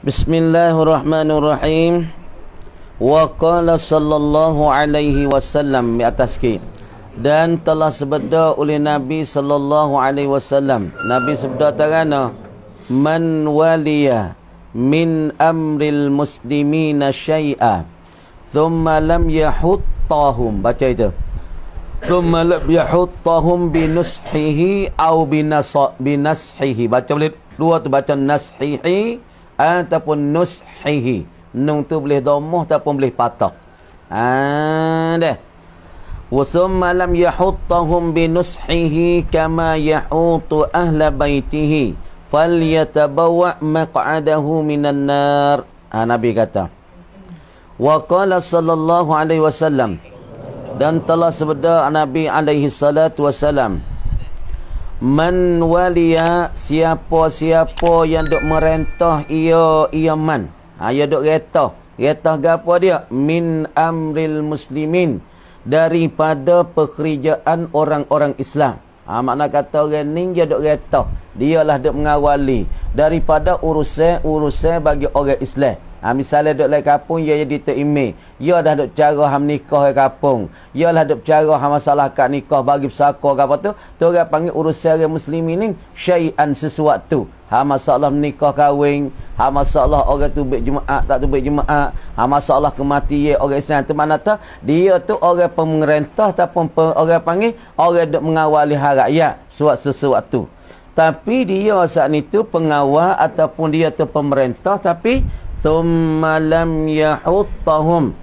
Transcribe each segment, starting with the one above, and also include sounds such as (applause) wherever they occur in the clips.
Bismillahirrahmanirrahim Wa qala sallallahu alaihi wasallam Di atas kit Dan telah sebeda oleh Nabi sallallahu alaihi wasallam Nabi sebeda terana Man waliya Min amril muslimina syai'a Thumma lam yahuttahum Baca itu Thumma lam yahuttahum binushihi Au binasa, binashihi Baca boleh dua tu baca nashihi ataupun nushihi nun tu boleh domoh ataupun boleh patah ah dah wa summa lam yahuttahum binushihi kama yahutu ahla baitihi falyatabawa maq'adahu minan nar ha, nabi kata wa qala sallallahu alaihi wasallam dan telah sabda nabi alaihi salatu wasallam Man walia siapa-siapa yang duk merentah ia ia man. Ha ia duk retah. Retah gapo dia? Min amril muslimin daripada pekerjaan orang-orang Islam. Ha makna kata orang ni dia duk retah. Dialah duk mengawali daripada urusan-urusan bagi orang Islam. Ha, misalnya duduk lain kapung, ia jadi terimai. Ia dah duduk cara ham nikah ke kapung. Ia dah duduk cara ham masalah kat nikah bagi pesaka ke apa tu. Tu orang panggil urus orang muslim ini syai'an sesuatu. Ha masalah menikah kahwin. Ha masalah orang tu baik jemaat tak tu baik jemaat. Ha masalah kematian orang Islam. Itu mana tu? Dia tu orang pemerintah ataupun pe, orang panggil orang duduk mengawali hak rakyat. Suat sesuatu. Tapi dia saat itu pengawal ataupun dia tu pemerintah tapi thumma lam yahuttahum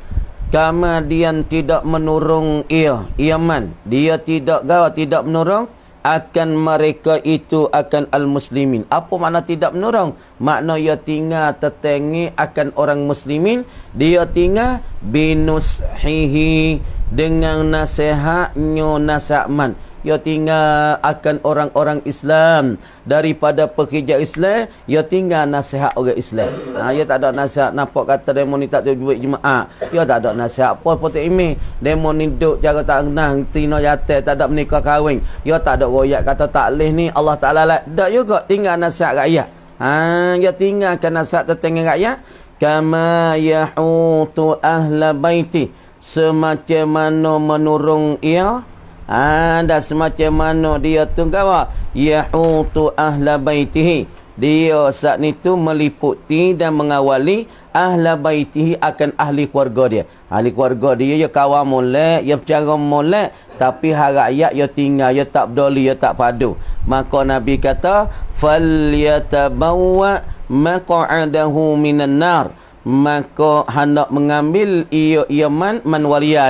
kama dia tidak menurung ia iman. dia tidak gawa tidak menurung akan mereka itu akan al-muslimin apa makna tidak menurung makna ia tinggal tertengi akan orang muslimin dia tinggal binus hihi dengan nasihatnya nasakman ia tinggal akan orang-orang Islam daripada pekerja Islam ia tinggal nasihat orang Islam ha ia tak ada nasihat nampak kata demo ni tak duit jemaah ia tak ada nasihat apa potek ini demo ni duk cara tak kenal tino yate tak ada menikah kahwin ia tak ada royak kata tak leh ni Allah taala lah dak juga tinggal nasihat rakyat ha tinggal tinggalkan nasihat tertinggal rakyat kama yahutu ahla baiti semacam mana menurung ia ada ha, semacam mana dia tu gawa yahutu ahla baitihi. Dia saat ni tu meliputi dan mengawali ahla baitihi akan ahli keluarga dia. Ahli keluarga dia ya kawa molek, ya bercara molek tapi harayat ya tinggal, ya tak peduli, ya tak padu. Maka Nabi kata fal falyatabawwa maq'adahu minan nar. Maka hendak mengambil ia iman man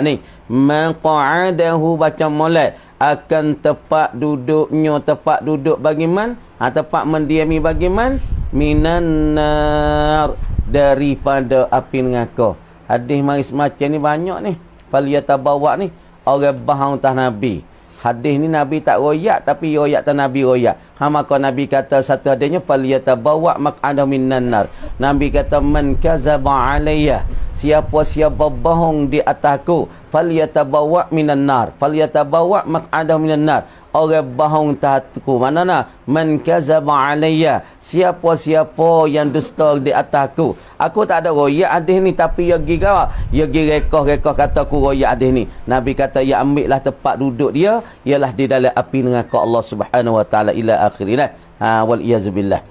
ni maq'adahu macam molat akan tempat duduknya tempat duduk bagaiman? ha tempat mendiami bagiman minannar daripada api neraka hadis maris macam ni banyak ni falyatabawa ni orang bahang tah nabi hadis ni nabi tak royak tapi royak tah nabi royak ha maka nabi kata satu hadisnya falyatabawa maq'ada minannar nabi kata man kazaba alayya siapa siapa bohong di atasku falyatabawwa minan nar falyatabawwa maq'adahu minan nar orang bahong tahatku mana nak man kazaba alayya siapa-siapa yang dusta di atasku aku tak ada royak adih ni tapi ya giga ya girekoh-rekoh kata aku royak adih ni nabi kata ya ambil lah tempat duduk dia ialah di dalam api neraka Allah Subhanahu wa taala ila akhirilah ha wal iazbillah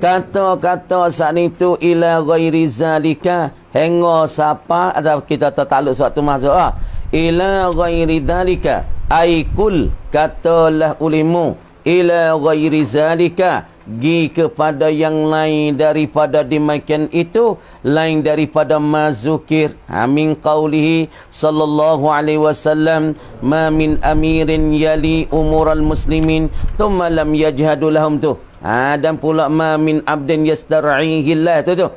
kata-kata saat itu ila ghairi zalika Hengo siapa ada kita tertakluk suatu masa ah. Ila ghairi zalika aikul katalah ulimu ila ghairi zalika gi kepada yang lain daripada demikian itu lain daripada mazukir amin ha, qaulihi sallallahu alaihi wasallam ma min amirin yali umural muslimin thumma lam yajhadu lahum tu adam ha, pula ma min abdin yastar'ihi Allah tu tu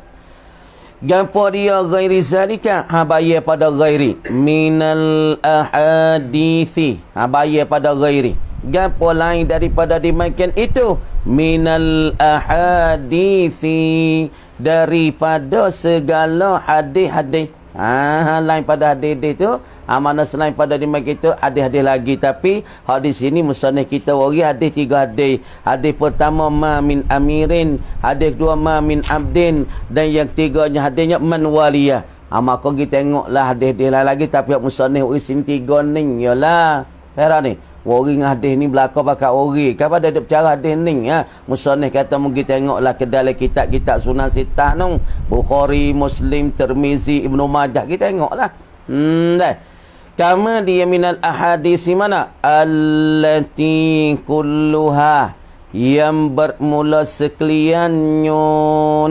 Gapo dia ghairi zalika? Habaya pada ghairi. Minal ahadithi. Habaya pada ghairi. Gapo lain daripada dimakan itu? Minal ahadithi. Daripada segala hadith-hadith. Ah ha, lain pada hadis-hadis tu, ha, mana selain pada di kita hadis-hadis lagi tapi hadis ini musannad kita wari hadis tiga hadis. Hadis pertama ma min amirin, hadis kedua ma min abdin dan yang ketiganya hadisnya man waliyah. Ha, maka kita tengoklah hadis-hadis lain lagi tapi musannad wari tiga ni ialah Fera ni. Waring hadis ni berlaku pakai ori. Kan pada dia percara hadis ni. Ha? Ya. Musanih kata mungi tengoklah ke dalam kitab-kitab sunan sitah ni. Bukhari, Muslim, Termizi, Ibn Majah. Kita tengoklah. Hmm, dah. Kama dia minal ahadisi mana? Allati kulluha. Yang bermula sekliannya.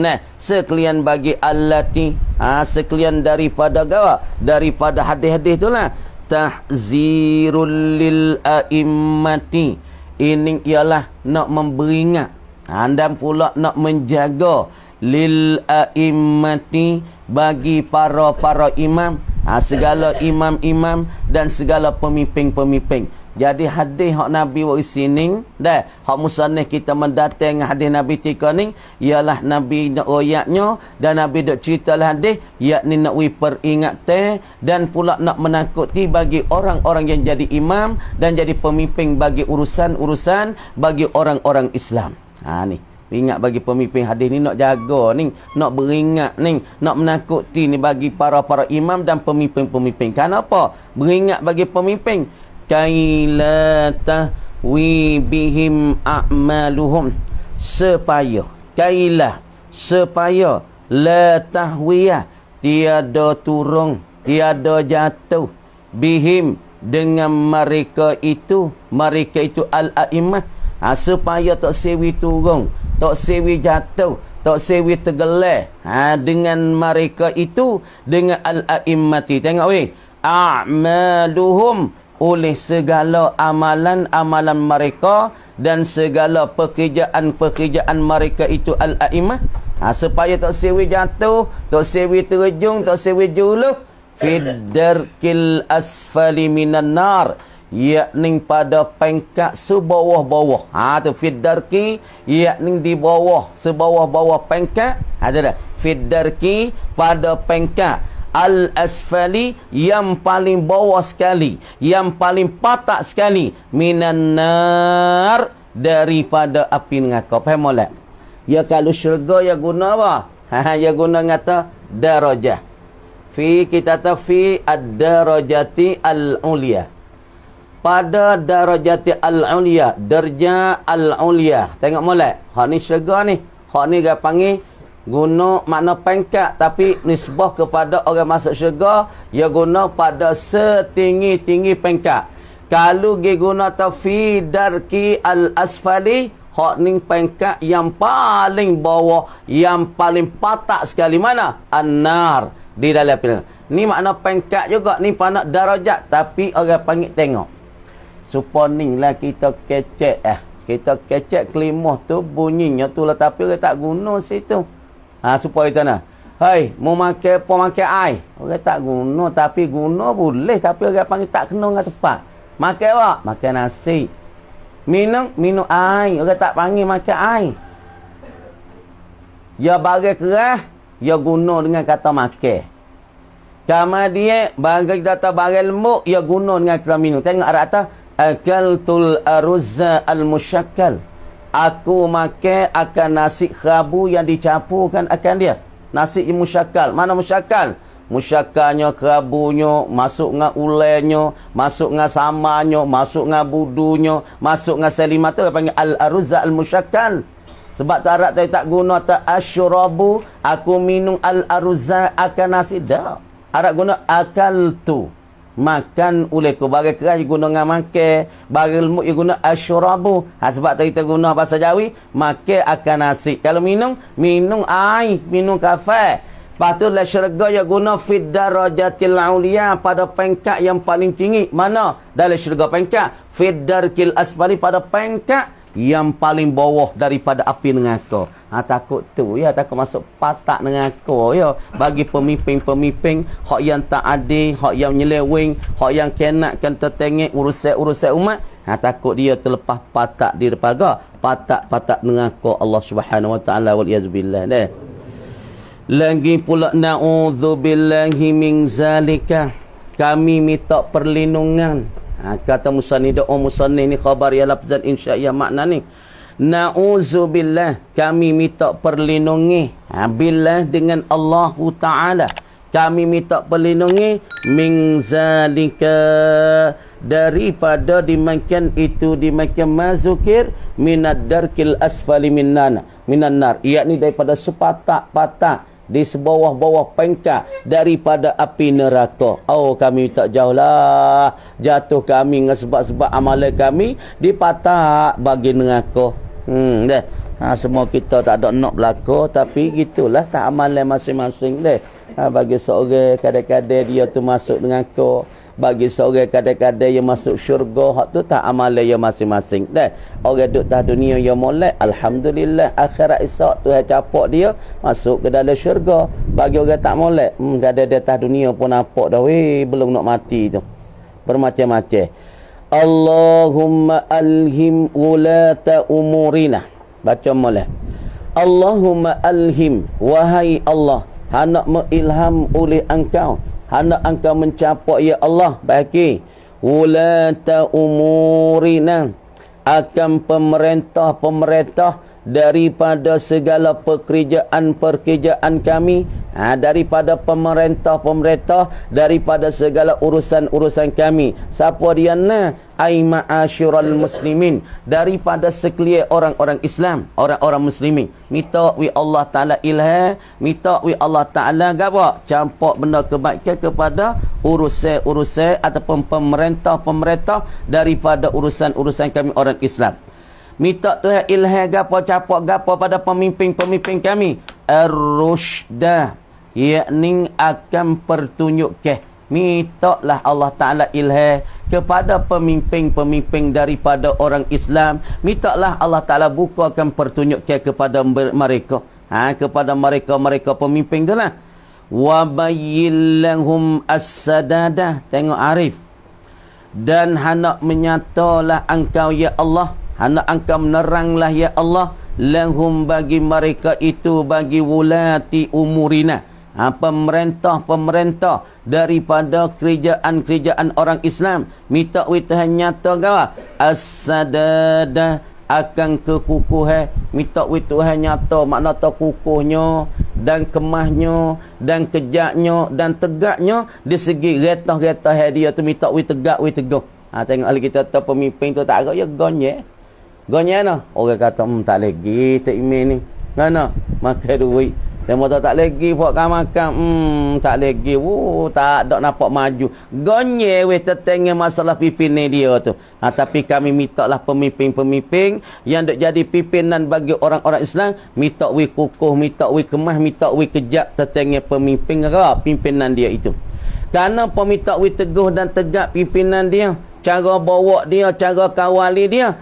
Nah, eh. sekalian bagi allati. Ha, sekalian daripada gawa. Daripada hadis-hadis tu lah tahzirul lil a'immati ini ialah nak memberi ingat anda pula nak menjaga lil a'immati bagi para-para imam ha, segala imam-imam dan segala pemimpin-pemimpin jadi hadis hak Nabi buat sini, dah hak musannih kita mendatang hadis Nabi tika ni ialah Nabi nak royaknya dan Nabi dok cerita hadis yakni nak we peringatkan dan pula nak menakuti bagi orang-orang yang jadi imam dan jadi pemimpin bagi urusan-urusan bagi orang-orang Islam. Ha ni ingat bagi pemimpin hadis ni nak jaga ni nak beringat ni nak menakuti ni bagi para-para imam dan pemimpin-pemimpin kenapa beringat bagi pemimpin kai la tahwi bihim a'maluhum supaya kailah supaya la tahwiyah tiada turung tiada jatuh bihim dengan mereka itu mereka itu al-a'imah ha, supaya tak sewi turung tak sewi jatuh tak sewi tergelar ha, dengan mereka itu dengan al-a'imah tengok weh a'maluhum oleh segala amalan-amalan mereka dan segala pekerjaan-pekerjaan mereka itu al-a'imah ha, supaya tak sewi jatuh tak sewi terjung tak sewi juluh fidarkil asfali minan nar yakni pada pengkat sebawah-bawah ha tu fidarki yakni di bawah sebawah-bawah pengkat ada ha, tak fidarki pada pengkat al-asfali yang paling bawah sekali yang paling patah sekali minan nar daripada api neraka faham molek ya kalau syurga ya guna apa (laughs) ha ya guna kata darajah fi kita ta fi ad-darajati al-ulia pada darajati al-ulia darja al-ulia tengok molek hak ni syurga ni hak ni dia panggil guna makna pengkat tapi nisbah kepada orang masuk syurga ia guna pada setinggi-tinggi pengkat kalau dia guna tafi darki al-asfali hak ning pengkat yang paling bawah yang paling patak sekali mana an di dalam pilihan ni makna pengkat juga ni panak darajat tapi orang panggil tengok supaya lah kita kecek eh kita kecek kelimah tu bunyinya tu lah tapi orang tak guna situ ha, supaya itu nah hai mau makan apa makan ai orang tak guna tapi guna boleh tapi orang panggil tak kena dengan tepat makan apa makan nasi minum minum air orang tak panggil makan air ya bagai kerah ya guna dengan kata makan kama dia bagai data bagai lembuk ya guna dengan kata minum tengok arah atas akaltul aruzza al mushakkal aku makan akan nasi kerabu yang dicampurkan akan dia nasi musyakal mana musyakal musyakalnya kerabunya masuk dengan ulenya masuk dengan samanya masuk dengan budunya masuk dengan selima tu panggil al-aruzza al-musyakal sebab tarak tadi tak guna tak asyurabu aku minum al-aruzza akan nasi dah arak guna akal tu makan oleh ku barang keras guna ngam makan barang lemut yang guna asyrabu ha sebab tadi guna bahasa jawi makan akan nasi kalau minum minum air minum kafe patu la syurga yang guna fid darajatil auliya pada pangkat yang paling tinggi mana dalam syurga pangkat fid kil asfali pada pangkat yang paling bawah daripada api nengako. Ha takut tu ya takut masuk patak nengako ya bagi pemimpin-pemimpin hak yang tak ada, hak yang nyeleweng, hak yang kena kenakkan tertengik urusan-urusan umat. Ha takut dia terlepas patak di depaga, patak-patak nengako Allah Subhanahu wa taala wal yazbillah deh. Lagi pula na'udzubillahi min zalika. Kami minta perlindungan Ha, kata musannid oh musannid ni khabar ya lapzan insya ya makna ni. Nauzubillah kami minta perlindungi ha, billah dengan Allah Taala. Kami minta perlindungi min zalika daripada dimakan itu dimakan mazukir minad darkil asfali minnana minan nar. Ia ni daripada sepatak-patak di sebawah-bawah pengkat daripada api neraka. Oh kami tak jauhlah jatuh kami dengan sebab-sebab amalan kami dipatah bagi neraka. Hmm deh. Ha semua kita tak ada nak berlaku tapi gitulah tak amalan masing-masing deh. Ha bagi seorang kadang-kadang dia tu masuk dengan kau bagi seorang kadang-kadang yang masuk syurga hak tu tak amal yang masing-masing dah orang duduk dah dunia yang molek alhamdulillah akhirat esok tu capok dia masuk ke dalam syurga bagi orang tak molek hmm kadang dia tah dunia pun nampak dah weh belum nak mati tu bermacam-macam Allahumma alhim ulata umurina baca molek Allahumma alhim wahai Allah hendak mengilham oleh engkau hana engkau mencapai ya Allah baiki ulata umurina akan pemerintah-pemerintah daripada segala pekerjaan-pekerjaan kami ha, daripada pemerintah-pemerintah daripada segala urusan-urusan kami siapa dia nak ay ma'asyiral muslimin daripada sekalian orang-orang Islam orang-orang muslimin minta wi Allah taala ilha, minta wi Allah taala gapo campak benda kebaikan kepada urusan-urusan ataupun pemerintah-pemerintah daripada urusan-urusan kami orang Islam minta Tuhan ilham gapo campak gapo pada pemimpin-pemimpin kami ar-rusyda yakni akan pertunjuk ke mintalah Allah Ta'ala ilha kepada pemimpin-pemimpin daripada orang Islam mintalah Allah Ta'ala bukakan pertunjukkan kepada mereka ha, kepada mereka-mereka pemimpin tu lah wabayillahum as-sadadah tengok Arif dan hendak menyatalah engkau ya Allah hendak engkau menerangkanlah ya Allah lahum bagi mereka itu bagi wulati umurina Ha, pemerintah-pemerintah daripada kerajaan-kerajaan orang Islam minta witahan nyata gawa asadada akan kekukuh eh. minta witahan nyata makna tak kukuhnya dan kemahnya dan kejaknya dan tegaknya di segi retah-retah dia tu minta wit tegak wit teguh ha, tengok lagi kita tahu pemimpin tu tak agak ya gonye gonye no orang kata hmm, tak lagi tak imin ni kan no makan duit semua tak tak lagi buat makan. Hmm, tak lagi. Oh, tak dak nampak maju. Gonye we tertengah masalah pimpin dia tu. Ha, tapi kami minta lah pemimpin-pemimpin yang dak jadi pimpinan bagi orang-orang Islam, minta we kukuh, minta we kemah, minta we kejap tertengah pemimpin ke pimpinan dia itu. Karena peminta we teguh dan tegak pimpinan dia, cara bawa dia, cara kawali dia,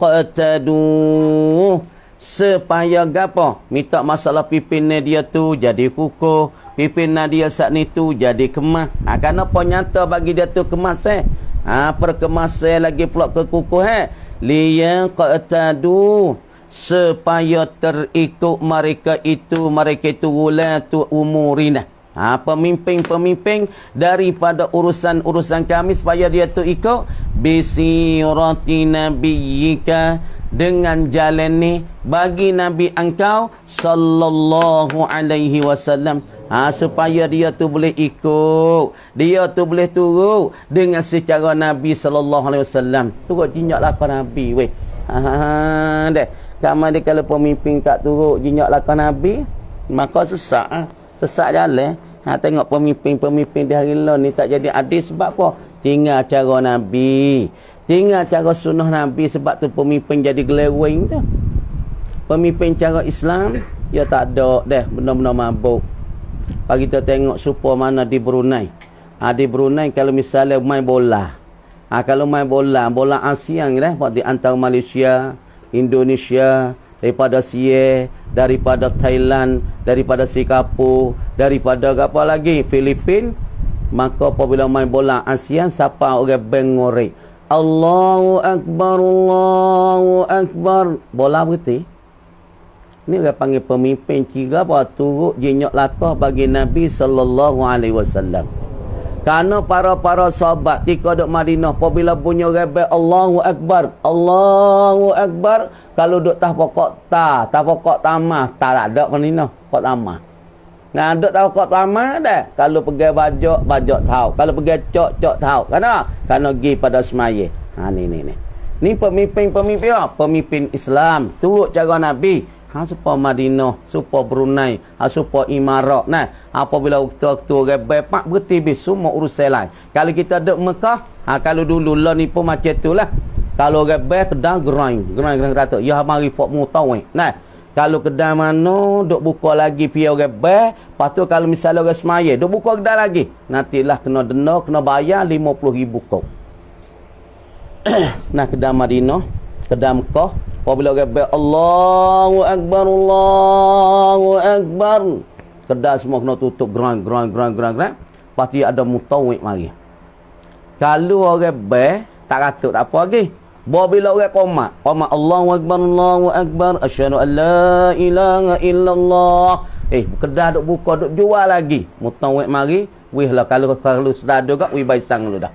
qatadu. Sepaya gapo Minta masalah pipin dia tu jadi kukuh Pipin Nadia saat ni tu jadi kemas ha, Kerana nyata bagi dia tu kemas eh ha, Perkemas eh lagi pulak ke kukuh eh Liya qatadu Sepaya terikut mereka itu Mereka itu wulatu umurinah Ha, pemimpin-pemimpin daripada urusan-urusan kami supaya dia tu ikut bisirati nabiyika dengan jalan ni bagi nabi engkau sallallahu alaihi wasallam ha, supaya dia tu boleh ikut dia tu boleh turun dengan secara nabi sallallahu alaihi wasallam turun jinjaklah kau nabi weh ha, ha, ha deh kamu dia kalau pemimpin tak turun jinjaklah kau nabi maka sesak ha? Ah sesak jalan ha tengok pemimpin-pemimpin di hari lalu ni tak jadi adil sebab apa tinggal cara nabi tinggal cara sunnah nabi sebab tu pemimpin jadi gelewing tu pemimpin cara Islam ya tak ada deh benda-benda mabuk pagi kita tengok supa mana di Brunei ha di Brunei kalau misalnya main bola ha kalau main bola bola ASEAN deh di antara Malaysia Indonesia daripada Sie, daripada Thailand, daripada Sikapu, daripada apa lagi? Filipin. Maka apabila main bola Asia siapa orang bengore? Allahu akbar, Allahu akbar. Bola berhenti. Ini orang panggil pemimpin kira apa turut jinyak lakah bagi Nabi sallallahu alaihi wasallam. Karena para-para sahabat Tika duk Madinah Apabila punya rebel Allahu Akbar Allahu Akbar Kalau duk tak pokok ta Tak pokok tamah Tak ta, ada Madinah Pokok tamah Nah, duk tak pokok tamah dah Kalau pergi bajok, bajok tahu Kalau pergi cok Cok tahu Kenapa? Karena pergi pada semaya Ha ni ni ni Ni pemimpin-pemimpin ya, Pemimpin Islam Turut cara Nabi ha supa Madinah, supa Brunei, ha supa Imarat. Nah, apabila ketua-ketua gebe bepak berhenti be semua urusan lain. Kalau kita dekat Mekah, ha kalau dulu lah ni pun macam lah. Kalau gebe kedai grind, grind, gerai kata, ya mari pak mutawai. Nah, kalau kedai mano dok buka lagi pi orang gebe, patu kalau misalnya orang semaya, dok buka kedai lagi. Nantilah kena denda, kena bayar ribu kau. (clears throat) nah, kedai Madinah, kedai Mekah, Apabila gebe Allahu akbar Allahu akbar. Kedai semua kena tutup gerang gerang gerang gerang gerang. Pasti ada mutawwi mari. Kalau orang be tak katuk tak apa lagi. Apabila orang komat, komat Allahu akbar Allahu akbar asyhadu an la ilaha illallah. Eh kedai dok buka dok jual lagi. Mutawwi mari. Wih lah kalau kalau sudah ada gak wih baisang dulu dah.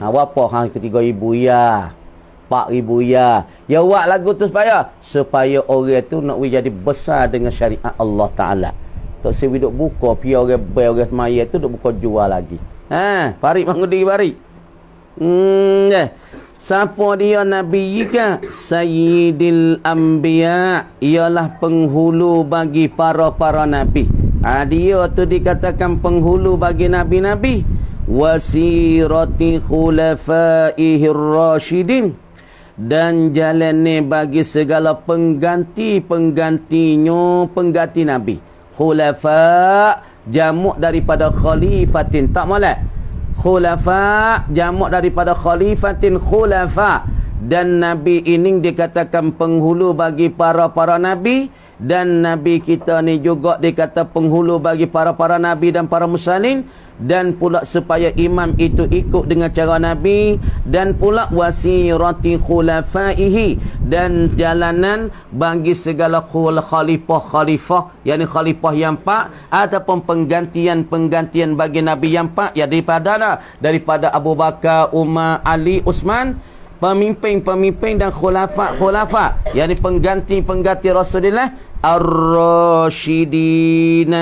Ha apa hang ketiga ibu ya. 4,000 ya. Ya buat lagu tu supaya. Supaya orang tu nak jadi besar dengan syariat Allah Ta'ala. Tak sebi duk buka. Pia orang bayi orang maya tu duk buka jual lagi. Ha, parik bangun diri parik. Hmm, eh. Siapa dia Nabi Ika? Sayyidil Ambiya. Ialah penghulu bagi para-para Nabi. Ha, dia tu dikatakan penghulu bagi Nabi-Nabi. Wasirati khulafaihir rasyidin dan jalan ni bagi segala pengganti-penggantinya pengganti Nabi khulafa jamuk daripada khalifatin tak boleh khulafa jamuk daripada khalifatin khulafa dan Nabi ini dikatakan penghulu bagi para-para Nabi dan Nabi kita ni juga dikata penghulu bagi para-para Nabi dan para musalin dan pula supaya imam itu ikut dengan cara nabi dan pula wasirati khulafaihi dan jalanan bagi segala khul khalifah khalifah yakni khalifah yang pak ataupun penggantian-penggantian bagi nabi yang pak ya daripada daripada Abu Bakar, Umar, Ali, Uthman pemimpin-pemimpin dan khulafa-khulafa yakni pengganti-pengganti Rasulullah ar-rasyidin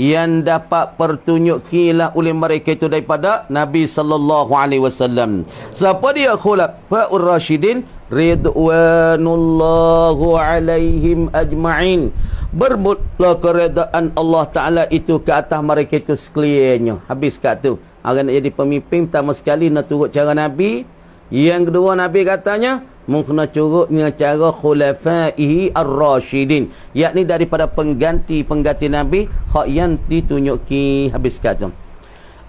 yang dapat pertunjukkilah oleh mereka itu daripada Nabi sallallahu alaihi wasallam. Siapa dia khulafaur rasyidin ridwanullahu alaihim ajmain. Bermula keredaan Allah taala itu ke atas mereka itu sekaliannya. Habis kat tu. Orang nak jadi pemimpin pertama sekali nak turut cara Nabi. Yang kedua Nabi katanya mukna curuknya cara khulafaihi ar-rasyidin yakni daripada pengganti-pengganti nabi khak yang ditunjuki habis kata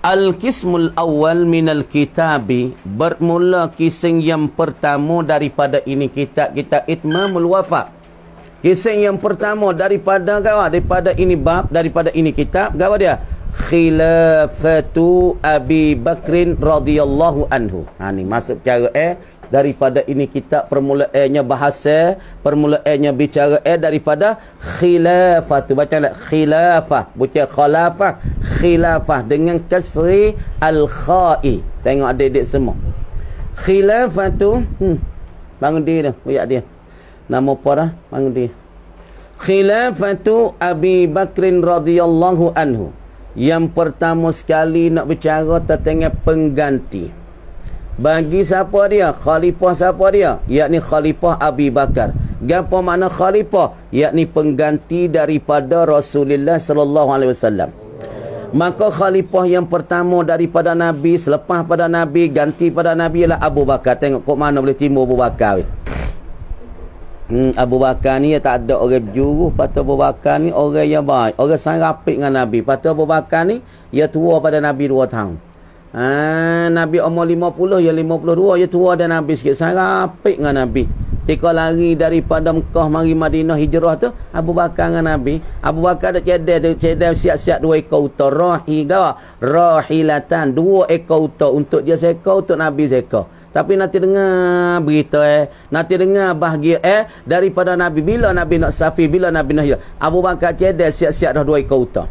al-qismul awal min al kitabi bermula kisah yang pertama daripada ini kitab kita itmamul wafa kisah yang pertama daripada gawa daripada ini bab daripada ini kitab gawa dia khilafatu Abi Bakrin radhiyallahu anhu. Ha ni masuk cara eh daripada ini kitab permulaannya eh, bahasa permulaannya bicara eh daripada khilafah tu baca nak khilafah baca khilafah, khilafah dengan kasri al-kha'i tengok adik-adik semua khilafah tu hmm. bangun dia buat dia nama apa dah bangun dia khilafah tu Abi Bakrin radhiyallahu anhu yang pertama sekali nak bicara tentang pengganti bagi siapa dia khalifah siapa dia yakni khalifah Abi Bakar gapo mana khalifah yakni pengganti daripada Rasulullah sallallahu alaihi wasallam maka khalifah yang pertama daripada nabi selepas pada nabi ganti pada nabi ialah Abu Bakar tengok kok mana boleh timbul Abu Bakar weh hmm, Abu Bakar ni tak ada orang berjuruh patut Abu Bakar ni orang yang baik orang sangat rapat dengan nabi patut Abu Bakar ni dia tua pada nabi dua tahun Ha, Nabi umur puluh, ya lima puluh 52 ya tua dan Nabi sikit sarapik dengan Nabi Tika lari daripada Mekah mari Madinah hijrah tu Abu Bakar dengan Nabi Abu Bakar ada cedek, dia cedah siap-siap dua ekor uta rahi rahilatan dua ekor uta untuk dia seka untuk Nabi seka tapi nanti dengar berita eh nanti dengar bahagia eh daripada Nabi bila Nabi nak safi bila Nabi nak hijrah Abu Bakar cedek siap-siap dua ekor utara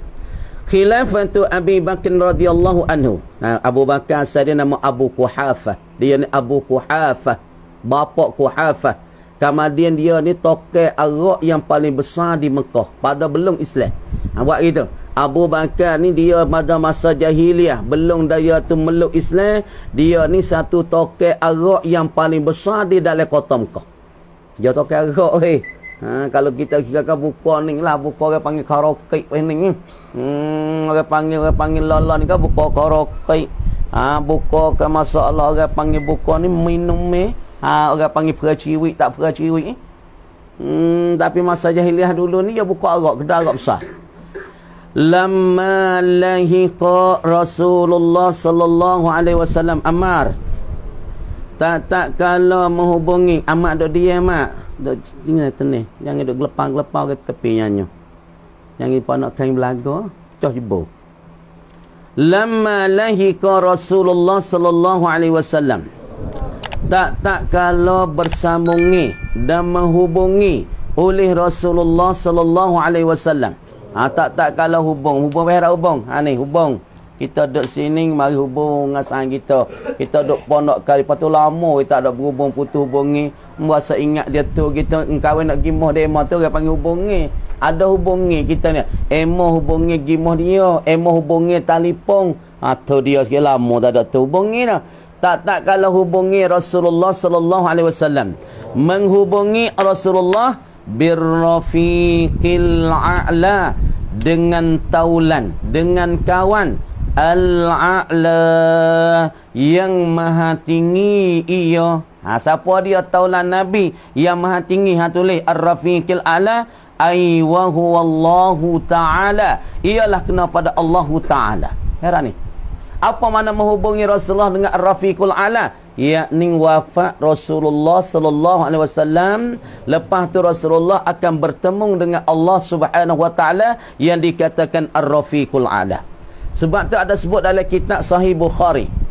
khilafatu Abi Bakar radhiyallahu anhu. Nah, Abu Bakar saya nama Abu Quhafah. Dia ni Abu Quhafah, bapak Quhafah. Kemudian dia ni tokek Arab yang paling besar di Mekah pada belum Islam. Ha, buat gitu. Abu Bakar ni dia pada masa jahiliah belum daya tu meluk Islam, dia ni satu tokek Arab yang paling besar di dalam kota Mekah. Dia tokek Arab weh. Ha, kalau kita kira kan buka ni lah buka orang panggil karaoke eh, ni. Hmm orang panggil orang panggil lala ni kan buka karaoke. Ha buka ke masalah orang panggil buka ni minum ni. Ha orang panggil peraciwik tak peraciwik. Hmm tapi masa jahiliah dulu ni dia buka arak kedai arak besar. Lamma lahiqa Rasulullah sallallahu alaihi wasallam amar, Tak tak kalau menghubungi amak dok dia mak dok ni mana nih, yang dok gelepang-gelepang ke tepi nyanyo yang ipo nak kain belaga ah. cah Lama lamma lahika rasulullah sallallahu alaihi wasallam tak tak kala bersambungi dan menghubungi oleh rasulullah sallallahu alaihi wasallam ha tak tak kalau hubung hubung bahara hubung ha ni hubung kita duduk sini, mari hubung dengan sang kita. Kita duduk pondok kali. Lepas lama kita tak ada berhubung putus hubung ni merasa ingat dia tu kita kawan nak gimoh dia emoh tu dia panggil hubungi ada hubungi kita ni emoh hubungi gimoh dia emoh hubungi telefon atau ah, dia sikit lama tak ada tu hubungi lah. tak tak kalau hubungi Rasulullah sallallahu alaihi wasallam menghubungi Rasulullah birrafiqil a'la dengan taulan dengan kawan al-a'la yang maha tinggi ia Ha, siapa dia taulan Nabi yang maha tinggi yang tulis Ar-Rafiqil Ala Aywahu Allahu Ta'ala Ialah kena pada Allahu Ta'ala Heran ni Apa mana menghubungi Rasulullah dengan Ar-Rafiqil Ala Yakni wafat Rasulullah Sallallahu Alaihi Wasallam Lepas tu Rasulullah akan bertemu dengan Allah Subhanahu Wa Ta'ala Yang dikatakan Ar-Rafiqil Ala Sebab tu ada sebut dalam kitab Sahih Bukhari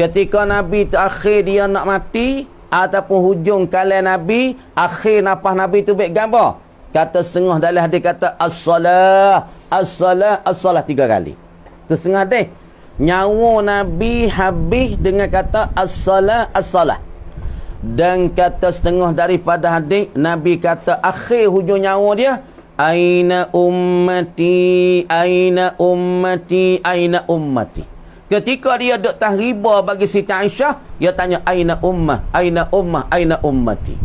Ketika Nabi terakhir dia nak mati ataupun hujung kala Nabi, akhir nafah Nabi tu baik gambar. Kata sengah dalam dia kata as-salah, as-salah, as-salah tiga kali. Tersengah deh. Nyawa Nabi habis dengan kata as-salah, as-salah. Dan kata setengah daripada hadis Nabi kata akhir hujung nyawa dia Aina ummati, aina ummati, aina ummati Ketika dia duk tahriba bagi Siti Aisyah, dia tanya aina ummah, aina ummah, aina ummati.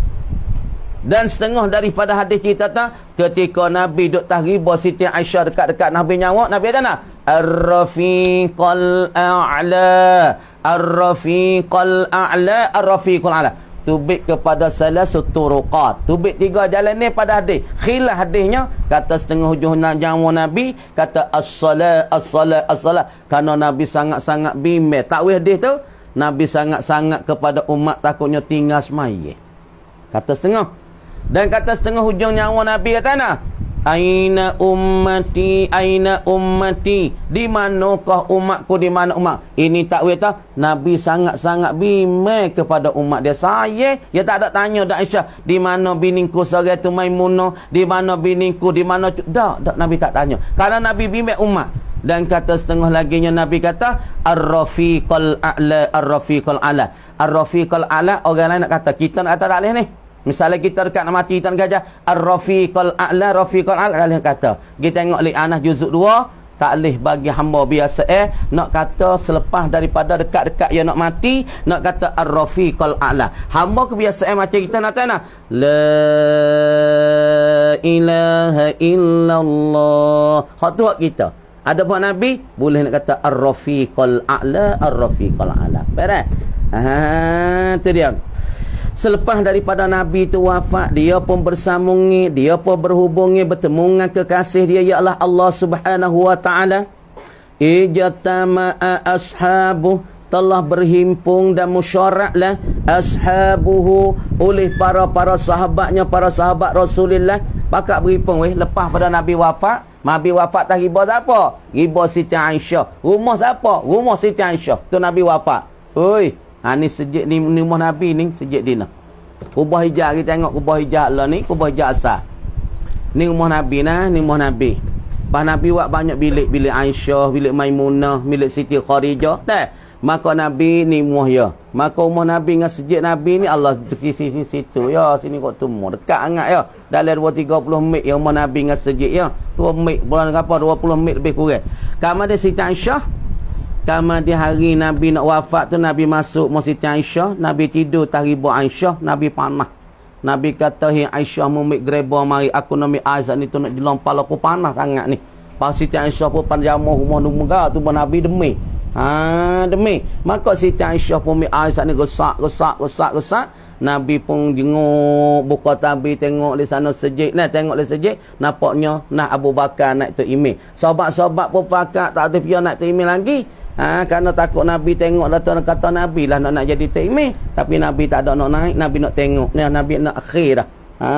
Dan setengah daripada hadis cerita tak, ketika Nabi duk tahriba Siti Aisyah dekat-dekat Nabi nyawak, Nabi ada nak? Ar-rafiqal a'la, ar-rafiqal a'la, ar-rafiqal a'la. ar rafiqal ala ar rafiqal ala tubik kepada salah satu seturukat tubik tiga jalan ni pada hadis khilah hadisnya kata setengah hujung jamu Nabi kata as-salah as-salah as-salah kerana Nabi sangat-sangat bimbing takwih hadis tu Nabi sangat-sangat kepada umat takutnya tinggal semayah kata setengah dan kata setengah hujung nyawa Nabi kata nah aina ummati aina ummati di manakah umatku di mana umat ini takwil tah nabi sangat-sangat bimbang kepada umat dia saya dia tak ada tanya dak aisyah di mana biningku sorang tu maimunah di mana biningku di mana dak dak nabi tak tanya kerana nabi bimbang umat dan kata setengah laginya nabi kata ar-rafiqul a'la ar-rafiqul a'la ar-rafiqul a'la orang lain nak kata kita nak kata tak boleh ni Misalnya kita dekat nak mati kita nak gajah Ar-Rafiqal A'la Rafiqal A'la Kali kata Kita tengok li Anas Juzuk 2 tak boleh bagi hamba biasa eh nak kata selepas daripada dekat-dekat yang nak mati nak kata ar-rafiqal a'la hamba kebiasaan eh, macam kita nak tanah la ilaha illallah hak tu hak kita ada buat nabi boleh nak kata ar-rafiqal a'la ar-rafiqal a'la betul ah tu dia Selepas daripada Nabi itu wafat, dia pun bersambungi, dia pun berhubungi, bertemu dengan kekasih dia, ialah Allah subhanahu wa ta'ala. Ijatama'a ashabuh telah berhimpung dan musyaraklah ashabuhu oleh para-para sahabatnya, para sahabat Rasulullah. Pakat berhimpung, weh. lepas pada Nabi wafat, Nabi wafat tak riba siapa? Riba Siti Aisyah. Rumah siapa? Rumah Siti Aisyah. Itu Nabi wafat. Ui. Ha ni sejak ni rumah Nabi ni sejak dina. Kubah hijab kita tengok kubah hijab lah ni, kubah hijab asal. Ni rumah Nabi nah, ni rumah Nabi. Pas Nabi buat banyak bilik, bilik Aisyah, bilik Maimunah, bilik Siti Khadijah, teh. Maka Nabi ni rumah ya. Maka rumah Nabi dengan sejak Nabi ni Allah di sini situ ya, sini kok tumbuh dekat sangat ya. Dalam 2 30 mik yang rumah Nabi dengan sejak ya. 2 mik bulan apa 20 mik lebih kurang. Kamu ada Siti Aisyah, Kama di hari Nabi nak wafat tu Nabi masuk Masjid Aisyah Nabi tidur Taribu Aisyah Nabi panah Nabi kata Hei Aisyah Mumbik gereba mari Aku nami azad ni tu Nak jelam pala Aku panah sangat ni Pasti Aisyah pun panjang mahu rumah Numbaga tu pun Nabi demi Ha demi maka Siti Aisyah pun mi azan ni rosak rosak rosak rosak Nabi pun jenguk buka tabi tengok di sana sejik nah tengok di sejik nampaknya nah Abu Bakar naik tu imin sahabat-sahabat pun pakat tak ada pian naik tu imin lagi Ha, kerana takut Nabi tengok lah tuan kata Nabi lah nak, nak jadi teimih. Tapi Nabi tak ada nak naik. Nabi nak tengok. Ni, Nabi nak akhir dah. Ha,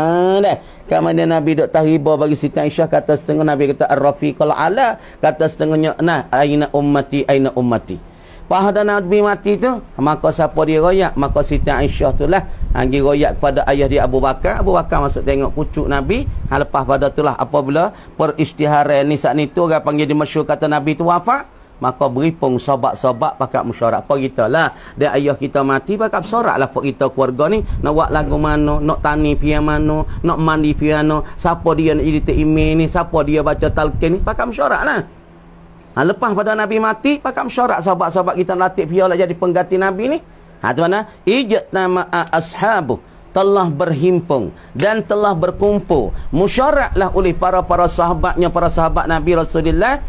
dah. Kemudian Nabi duk tahibah bagi Siti Aisyah. Kata setengah Nabi kata Ar-Rafiqal Ala. Kata setengahnya. Nah, aina ummati, aina ummati. Pahada Nabi mati tu. Maka siapa dia royak? Maka Siti Aisyah tu lah. Anggi ha, royak kepada ayah dia Abu Bakar. Abu Bakar masuk tengok pucuk Nabi. Ha, lepas pada tu lah. Apabila peristihara ni saat ni tu. Orang panggil dia masyur kata Nabi tu wafat maka beripung sobat-sobat pakat mesyuarat apa kita lah dia ayah kita mati pakat bersorak lah kita keluarga ni nak buat lagu mana nak tani pian mana nak mandi mana. siapa dia nak jadi ti'imi ni siapa dia baca talqin ni pakat mesyuarat lah ha, lepas pada Nabi mati pakat mesyuarat sobat-sobat kita latih piala jadi pengganti Nabi ni ha tu mana ijat nama ashabu telah berhimpun dan telah berkumpul musyaratlah oleh para-para sahabatnya para sahabat Nabi Rasulullah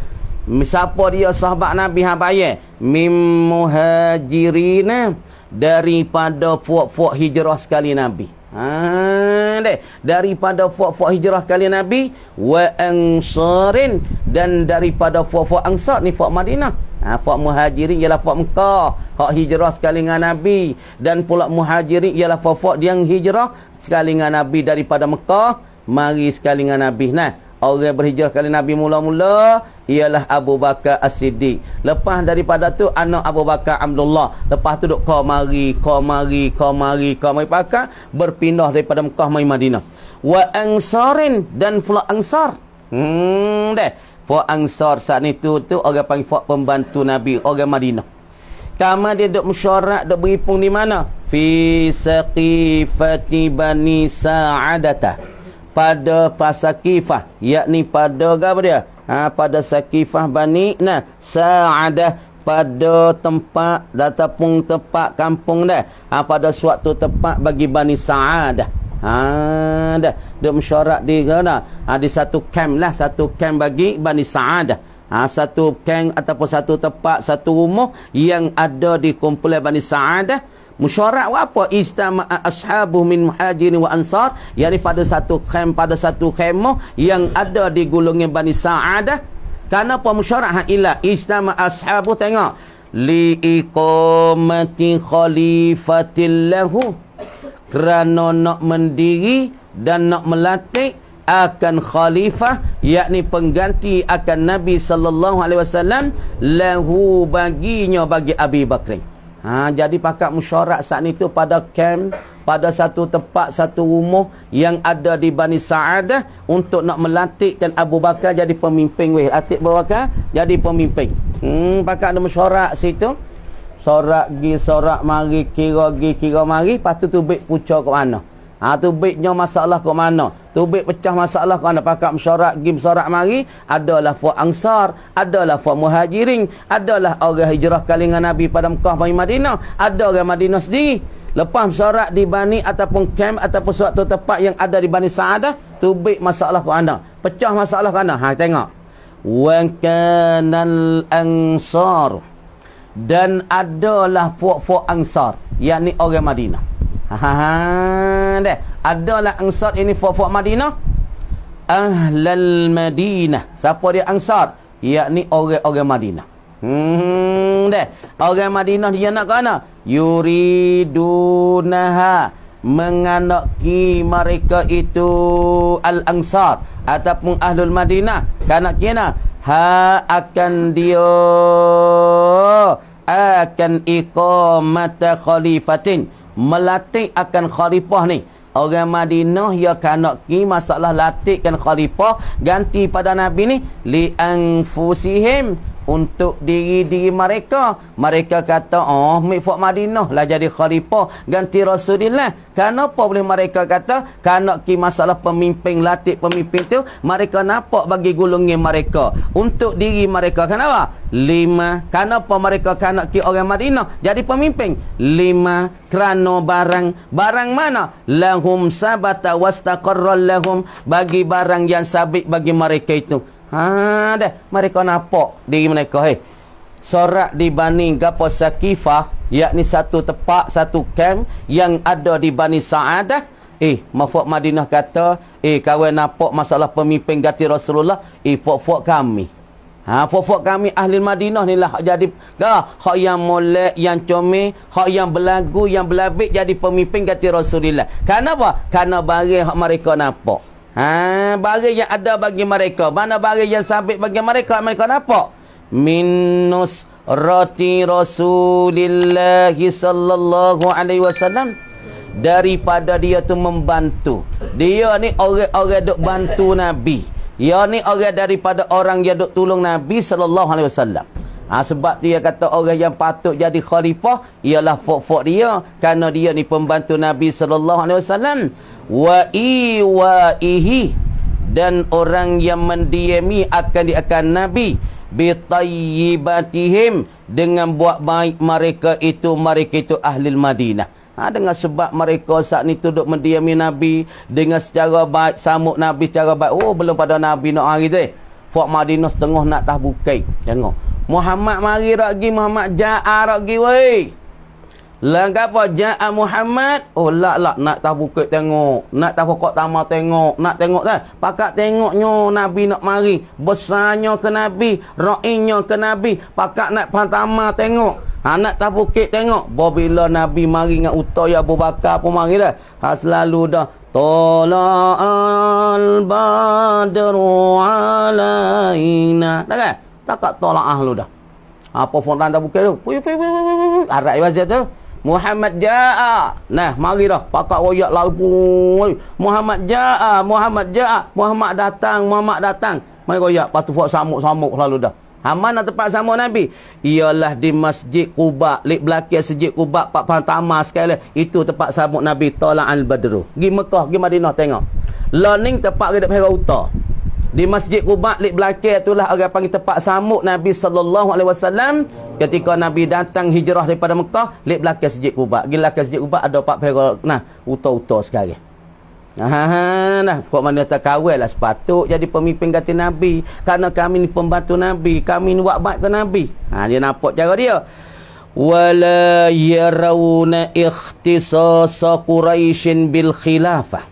siapa dia sahabat Nabi Habaye mim muhajirina daripada puak-puak hijrah sekali Nabi ha deh daripada puak-puak hijrah sekali Nabi wa ansarin dan daripada puak-puak ansar ni puak Madinah ha puak muhajirin ialah puak Mekah hak hijrah sekali dengan Nabi dan pula muhajirin ialah puak-puak yang hijrah sekali dengan Nabi daripada Mekah mari sekali dengan Nabi nah Orang berhijrah kali Nabi mula-mula ialah Abu Bakar As-Siddiq. Lepas daripada tu anak Abu Bakar Abdullah. Lepas tu duk kau mari, kau mari, kau mari, kau mari pakak berpindah daripada Mekah mai Madinah. Wa ansarin dan pula ansar. Hmm deh. Fu ansar saat itu tu orang panggil fuq pembantu Nabi orang Madinah. Kama dia duk mesyuarat duk berhimpun di mana? Fi saqifati bani sa'adatah pada pasakifah yakni pada apa dia ha, pada sakifah bani nah saada pada tempat ataupun tempat kampung dah ha, pada suatu tempat bagi bani saada. ha dah dia mensyarat di mana ha, di satu camp lah satu camp bagi bani saada. ha, satu camp ataupun satu tempat satu rumah yang ada di kumpulan bani saadah Musyarat apa? Ijtama' ashabu min muhajirin wa ansar, yakni pada satu khem pada satu khemah yang ada di golongan Bani Sa'adah. Karena apa musyarat ha ila ijtama' ashabu tengok li khalifatillahu Kerana nak mendiri dan nak melatih akan khalifah yakni pengganti akan Nabi sallallahu alaihi wasallam lahu baginya bagi Abi Bakar. Ha, jadi pakat musyarat saat itu pada camp, pada satu tempat, satu rumah yang ada di Bani Saadah eh, untuk nak melantikkan Abu Bakar jadi pemimpin. Weh. Atik Abu Bakar jadi pemimpin. Hmm, pakat ada musyarat situ. Sorak gi, sorak mari, kira gi, kira mari. Lepas tu pucuk ke mana. Ha tu baiknya masalah ke mana? Tu baik pecah masalah kerana pakak mesyuarat, gim sorak mari, adalah fu ansar, adalah fu muhajirin, adalah orang hijrah kalangan Nabi pada Mekah pergi Madinah, ada orang Madinah sendiri. Lepas mesyuarat di Bani ataupun kem ataupun suatu tempat yang ada di Bani Saadah, tu baik masalah ke anda. Pecah masalah ke anda. Ha tengok. Wa kanal ansar dan adalah fu fu ansar, yakni orang Madinah. Ha ha Adalah Ansar ini Fuad-Fuad Madinah Ahlal Madinah Siapa dia Ansar? ni orang-orang Madinah Hmm deh. Orang Madinah dia nak ke mana? Yuridunaha Menganaki mereka itu Al-Ansar Ataupun Ahlul Madinah Kanak kena Ha akan dia Akan ikumata khalifatin melatih akan khalifah ni orang Madinah ya kanak ki masalah latihkan khalifah ganti pada nabi ni li anfusihim untuk diri-diri mereka. Mereka kata, oh, Mifat Madinah lah jadi khalifah ganti Rasulullah. Kenapa boleh mereka kata, kerana masalah pemimpin, latih pemimpin tu, mereka nampak bagi gulungnya mereka. Untuk diri mereka, kenapa? Lima. Kenapa mereka kena ki orang Madinah jadi pemimpin? Lima. Kerana barang. Barang mana? Lahum sabata wastaqarra lahum. Bagi barang yang sabit bagi mereka itu. Ha dah, mereka nampak diri mereka eh Sorak di Bani Gapo Sakifah, yakni satu tepak satu kem yang ada di Bani Saadah. Eh, eh Mufak Madinah kata, eh kawan nampak masalah pemimpin ganti Rasulullah, eh fok-fok kami. Ha fok-fok kami ahli Madinah ni lah jadi dah, hak yang molek, yang comel, hak yang belagu, yang belabik jadi pemimpin ganti Rasulullah. Kenapa? Karena bagi hak mereka nampak. Ha, barang yang ada bagi mereka. Mana barang yang sabit bagi mereka. Mereka nampak. Minus rati Rasulullah sallallahu alaihi wasallam. Daripada dia tu membantu. Dia ni orang-orang duk bantu Nabi. Dia ni orang daripada orang yang duk tolong Nabi sallallahu alaihi wasallam. Ha, sebab tu dia kata orang yang patut jadi khalifah ialah fok-fok dia kerana dia ni pembantu Nabi sallallahu alaihi wasallam wa ihi dan orang yang mendiami akan diakan Nabi bitayyibatihim dengan buat baik mereka itu mereka itu ahli Madinah Ha, dengan sebab mereka saat ni duduk mendiami Nabi. Dengan secara baik, samuk Nabi secara baik. Oh, belum pada Nabi nak hari tu. Fuak Madinah setengah nak tah bukai. Tengok. Muhammad mari rak Muhammad ja'a rak gi wei. Lah apa ja'a Muhammad? Oh lak lak nak tah bukai tengok. Nak tah pokok tama tengok. Nak tengok dah. Pakak tengoknyo Nabi nak mari. Besarnya ke Nabi, ra'inya ke Nabi. Pakak nak pantama tengok. Anak ha, tapu kek tengok Bila Nabi mari dengan utah Ya Abu Bakar pun mari dah ha, Selalu dah Tolak al-badru alaina Tak kan? Tak kak tolak ahlu dah ha, Apa fontan tapu kek tu? Puyuh puyuh puyuh puyuh puyuh Arak ibasya tu Muhammad Ja'a Nah, mari dah Pakat wayak lah Puyuh Muhammad Ja'a Muhammad Ja'a Muhammad datang Muhammad datang Mari wayak Lepas tu fok samuk-samuk selalu dah Amanah tempat sama Nabi. Ialah di Masjid Kubak, lik belakang Masjid Kubak, Pak Pantama sekali. Itu tempat sama Nabi Tala Al-Badru. Gi Mekah, gi Madinah tengok. Learning tempat gedap Hera Uta. Di Masjid Quba, lik belakang itulah orang panggil tempat sama Nabi sallallahu alaihi wasallam ketika Nabi datang hijrah daripada Mekah, lik belakang Masjid Quba. Gi belakang Masjid Quba ada Pak Hera nah, Uta-Uta sekali. Nah, kok mana tak kawal lah sepatut jadi pemimpin kata Nabi kerana kami ni pembantu Nabi kami ni baik ke Nabi ha, dia nampak cara dia wala yarawna ikhtisasa Quraishin bil khilafah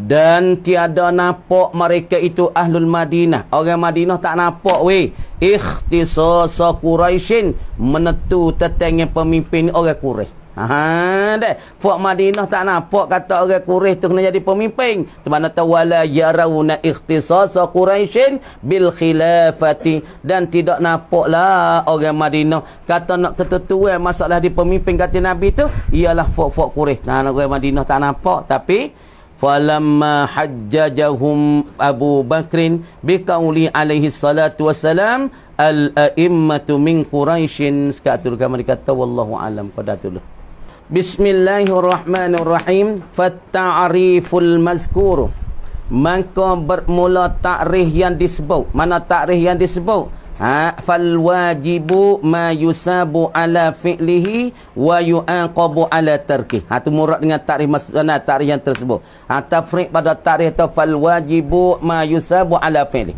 dan tiada nampak mereka itu ahlul Madinah orang Madinah tak nampak weh ikhtisasa Quraishin menentu tetengah pemimpin orang Quraish Ha deh, puak Madinah tak nampak kata orang Quraisy tu kena jadi pemimpin. Tamana tawala yarawna ikhtisas Quraisy bil khilafati dan tidak nampaklah orang Madinah kata nak ketetuan masalah di pemimpin kata Nabi tu ialah puak-puak Quraisy. Nah, orang Madinah tak nampak tapi falamma hajjajahum Abu Bakrin biqauli alaihi salatu wassalam al a'immatu min Quraisy. Sekatul kami kata wallahu alam pada tu. Lah. Bismillahirrahmanirrahim. Fatta'riful mazkur. Maka bermula takrif yang disebut. Mana takrif yang disebut? Ha, fal wajibu ma yusabu ala fi'lihi wa yu'aqabu ala tarkih. Ha tu murad dengan takrif masna takrif yang tersebut. Ha tafriq pada takrif atau fal wajibu ma yusabu ala fi'li.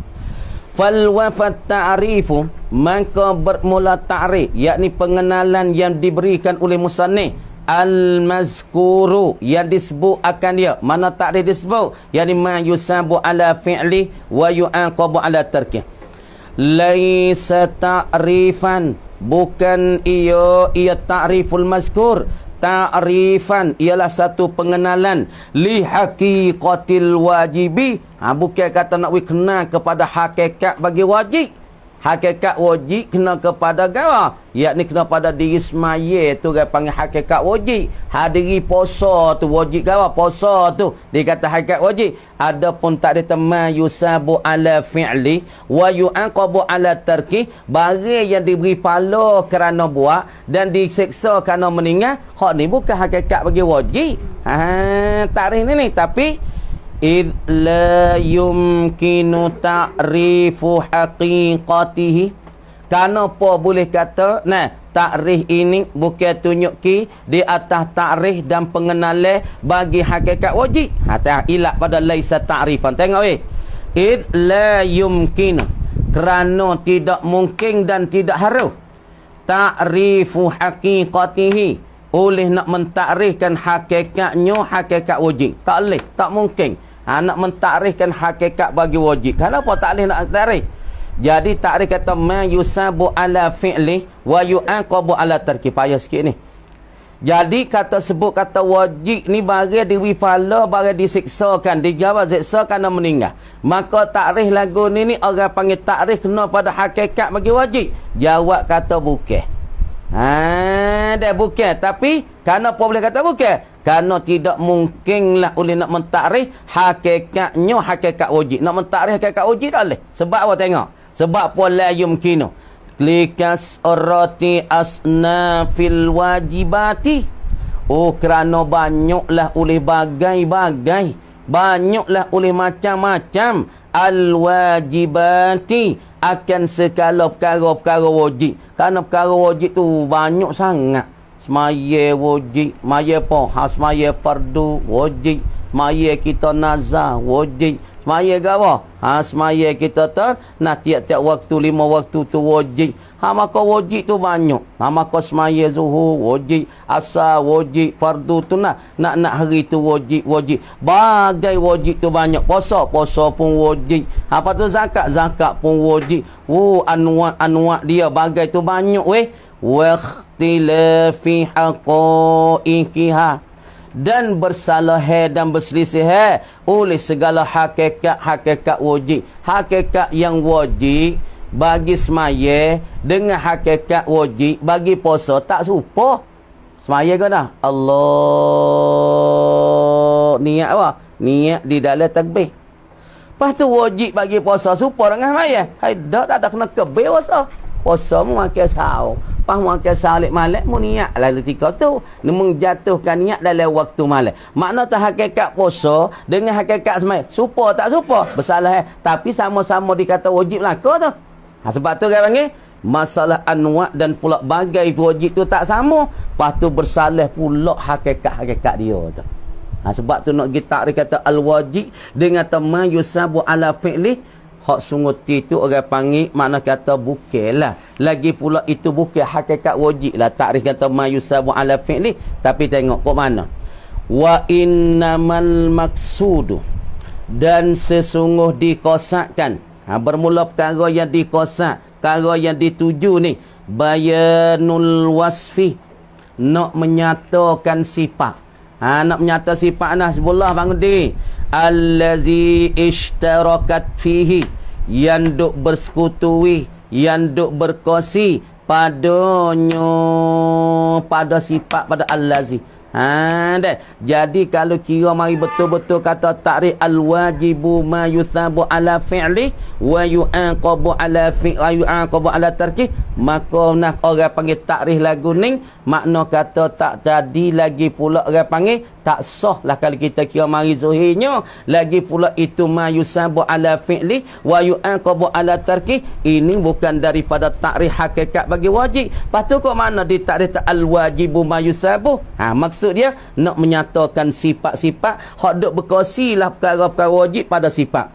Fal wa fatta'rifu maka bermula takrif yakni pengenalan yang diberikan oleh musannif Al-Mazkuru Yang disebut akan dia Mana takdir disebut Yang ni Ma yusabu ala fi'li Wa yu'aqabu ala tarqih Laisa ta'rifan Bukan ia Ia ta'riful mazkur Ta'rifan Ialah satu pengenalan Li haqiqatil wajibi ha, Bukan kata nak wikna kepada hakikat bagi wajib hakikat wajib kena kepada gara yakni kena pada diri semaya tu dia panggil hakikat wajib hadiri puasa tu wajib gara puasa tu dia kata hakikat wajib adapun tak ada teman yusabu ala fi'li wa yu'aqabu ala tarki barang yang diberi palo kerana buat dan diseksa kerana meninggal hak ni bukan hakikat bagi wajib ha tarikh ni ni tapi إذ yumkinu يمكن تعريف حقيقته kenapa boleh kata nah takrif ini bukan ki di atas takrif dan pengenalan bagi hakikat wajib hatta ilat pada laisa ta'rifan tengok weh id la yumkin kerana tidak mungkin dan tidak harus ta'rifu haqiqatihi oleh nak mentakrifkan hakikatnya hakikat wajib tak leh tak mungkin Ha, nak mentakrifkan hakikat bagi wajib. Kenapa tak boleh nak takrif? Jadi takrif kata mayusabu ala fi'li wa yu'aqabu ala tarki. Payah sikit ni. Jadi kata sebut kata wajib ni bagi diwifala, bagi disiksakan, dijawab seksa kerana meninggal. Maka takrif lagu ni ni orang panggil takrif kena pada hakikat bagi wajib. Jawab kata bukan. Ha, dia bukan tapi kerana boleh kata bukan? Karena tidak mungkinlah oleh nak mentakrih hakikatnya hakikat wajib. Nak mentakrih hakikat wajib tak boleh. Sebab apa tengok? Sebab apa la yumkinu. Likas urati asna fil wajibati. Oh kerana banyaklah oleh bagai-bagai. Banyaklah oleh macam-macam. Al-wajibati akan segala perkara-perkara wajib. Kerana perkara wajib tu banyak sangat semaya wajib semaya apa ha, semaya fardu wajib semaya kita nazar wajib Semaya ke apa? Ha, semaya kita tak. Nah, tiap-tiap waktu, lima waktu tu wajib. Ha, maka wajib tu banyak. Ha, maka semaya zuhur, wajib. asa wajib. Fardu tu nak. Nak-nak hari tu wajib, wajib. Bagai wajib tu banyak. Puasa, puasa pun wajib. Ha, apa tu zakat? Zakat pun wajib. Oh, anuak-anuak dia. Bagai tu banyak, weh. Wakhtila fi haqo'i kihah dan bersalah dan berselisih oleh segala hakikat-hakikat wajib. Hakikat yang wajib bagi semaya dengan hakikat wajib bagi puasa tak serupa. Semaya kena Allah niat apa? Niat di dalam takbir. Lepas tu wajib bagi puasa serupa dengan semaya. Hai tak ada kena kebe puasa. Puasa memakai sahur lepas makan salik malam mu niat lah ketika tu menjatuhkan niat dalam waktu malam makna tu hakikat poso dengan hakikat semai supa tak supa bersalah eh? tapi sama-sama dikata wajib lah kau tu ha, sebab tu kan panggil masalah anwa' dan pula bagai wajib tu tak sama lepas tu bersalah pula hakikat-hakikat dia tu ha, sebab tu nak kita kata al-wajib dengan teman yusabu ala fi'lih hak sungguh ti tu orang panggil makna kata bukilah lagi pula itu bukil hakikat wajib lah takrif kata mayusabu ala fi'li tapi tengok kok mana wa innamal maksudu dan sesungguh dikosakkan ha, bermula perkara yang dikosak perkara yang dituju ni bayanul wasfi nak menyatakan sifat Ha, nak menyata sifat anak sebelah bang di. Allazi ishtarakat fihi. Yang duk bersekutui. Yang duk berkosi. Padanya. Pada sifat pada Allazi. Ha, dah. Jadi kalau kira mari betul-betul kata takrif al-wajibu ma yusabu ala fi'li wa yu'aqabu ala fi'li wa yu'aqabu ala tarkih maka nak orang panggil takrif lagu ni makna kata tak jadi lagi pula orang panggil tak sah lah kalau kita kira mari zuhirnya lagi pula itu ma yusabu ala fi'li wa yu'aqabu ala tarkih ini bukan daripada takrif hakikat bagi wajib patut kok mana di takrif al-wajibu ma yusabu ha, maksud dia nak menyatakan sifat-sifat hak duk berkasilah perkara-perkara wajib pada sifat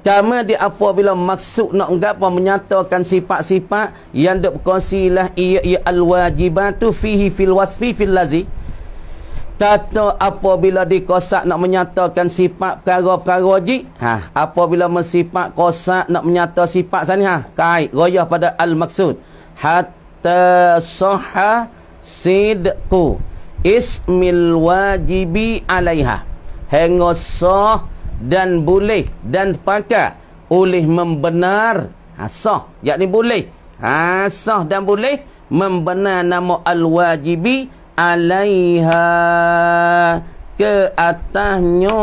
kerana dia bila maksud nak gapo menyatakan sifat-sifat yang duk berkasilah ia ia alwajibatu fihi fil wasfi fil lazi Kata apabila dikosak nak menyatakan sifat perkara-perkara wajib. Ha, apabila mensifat kosak nak menyata sifat sana. Ha, kait, royah pada al-maksud. Hatta soha sidku ismil wajibi alaiha hengosoh dan boleh dan pakai oleh membenar asoh. Ha, yakni boleh asoh ha, dan boleh membenar nama al-wajibi alaiha ke atasnya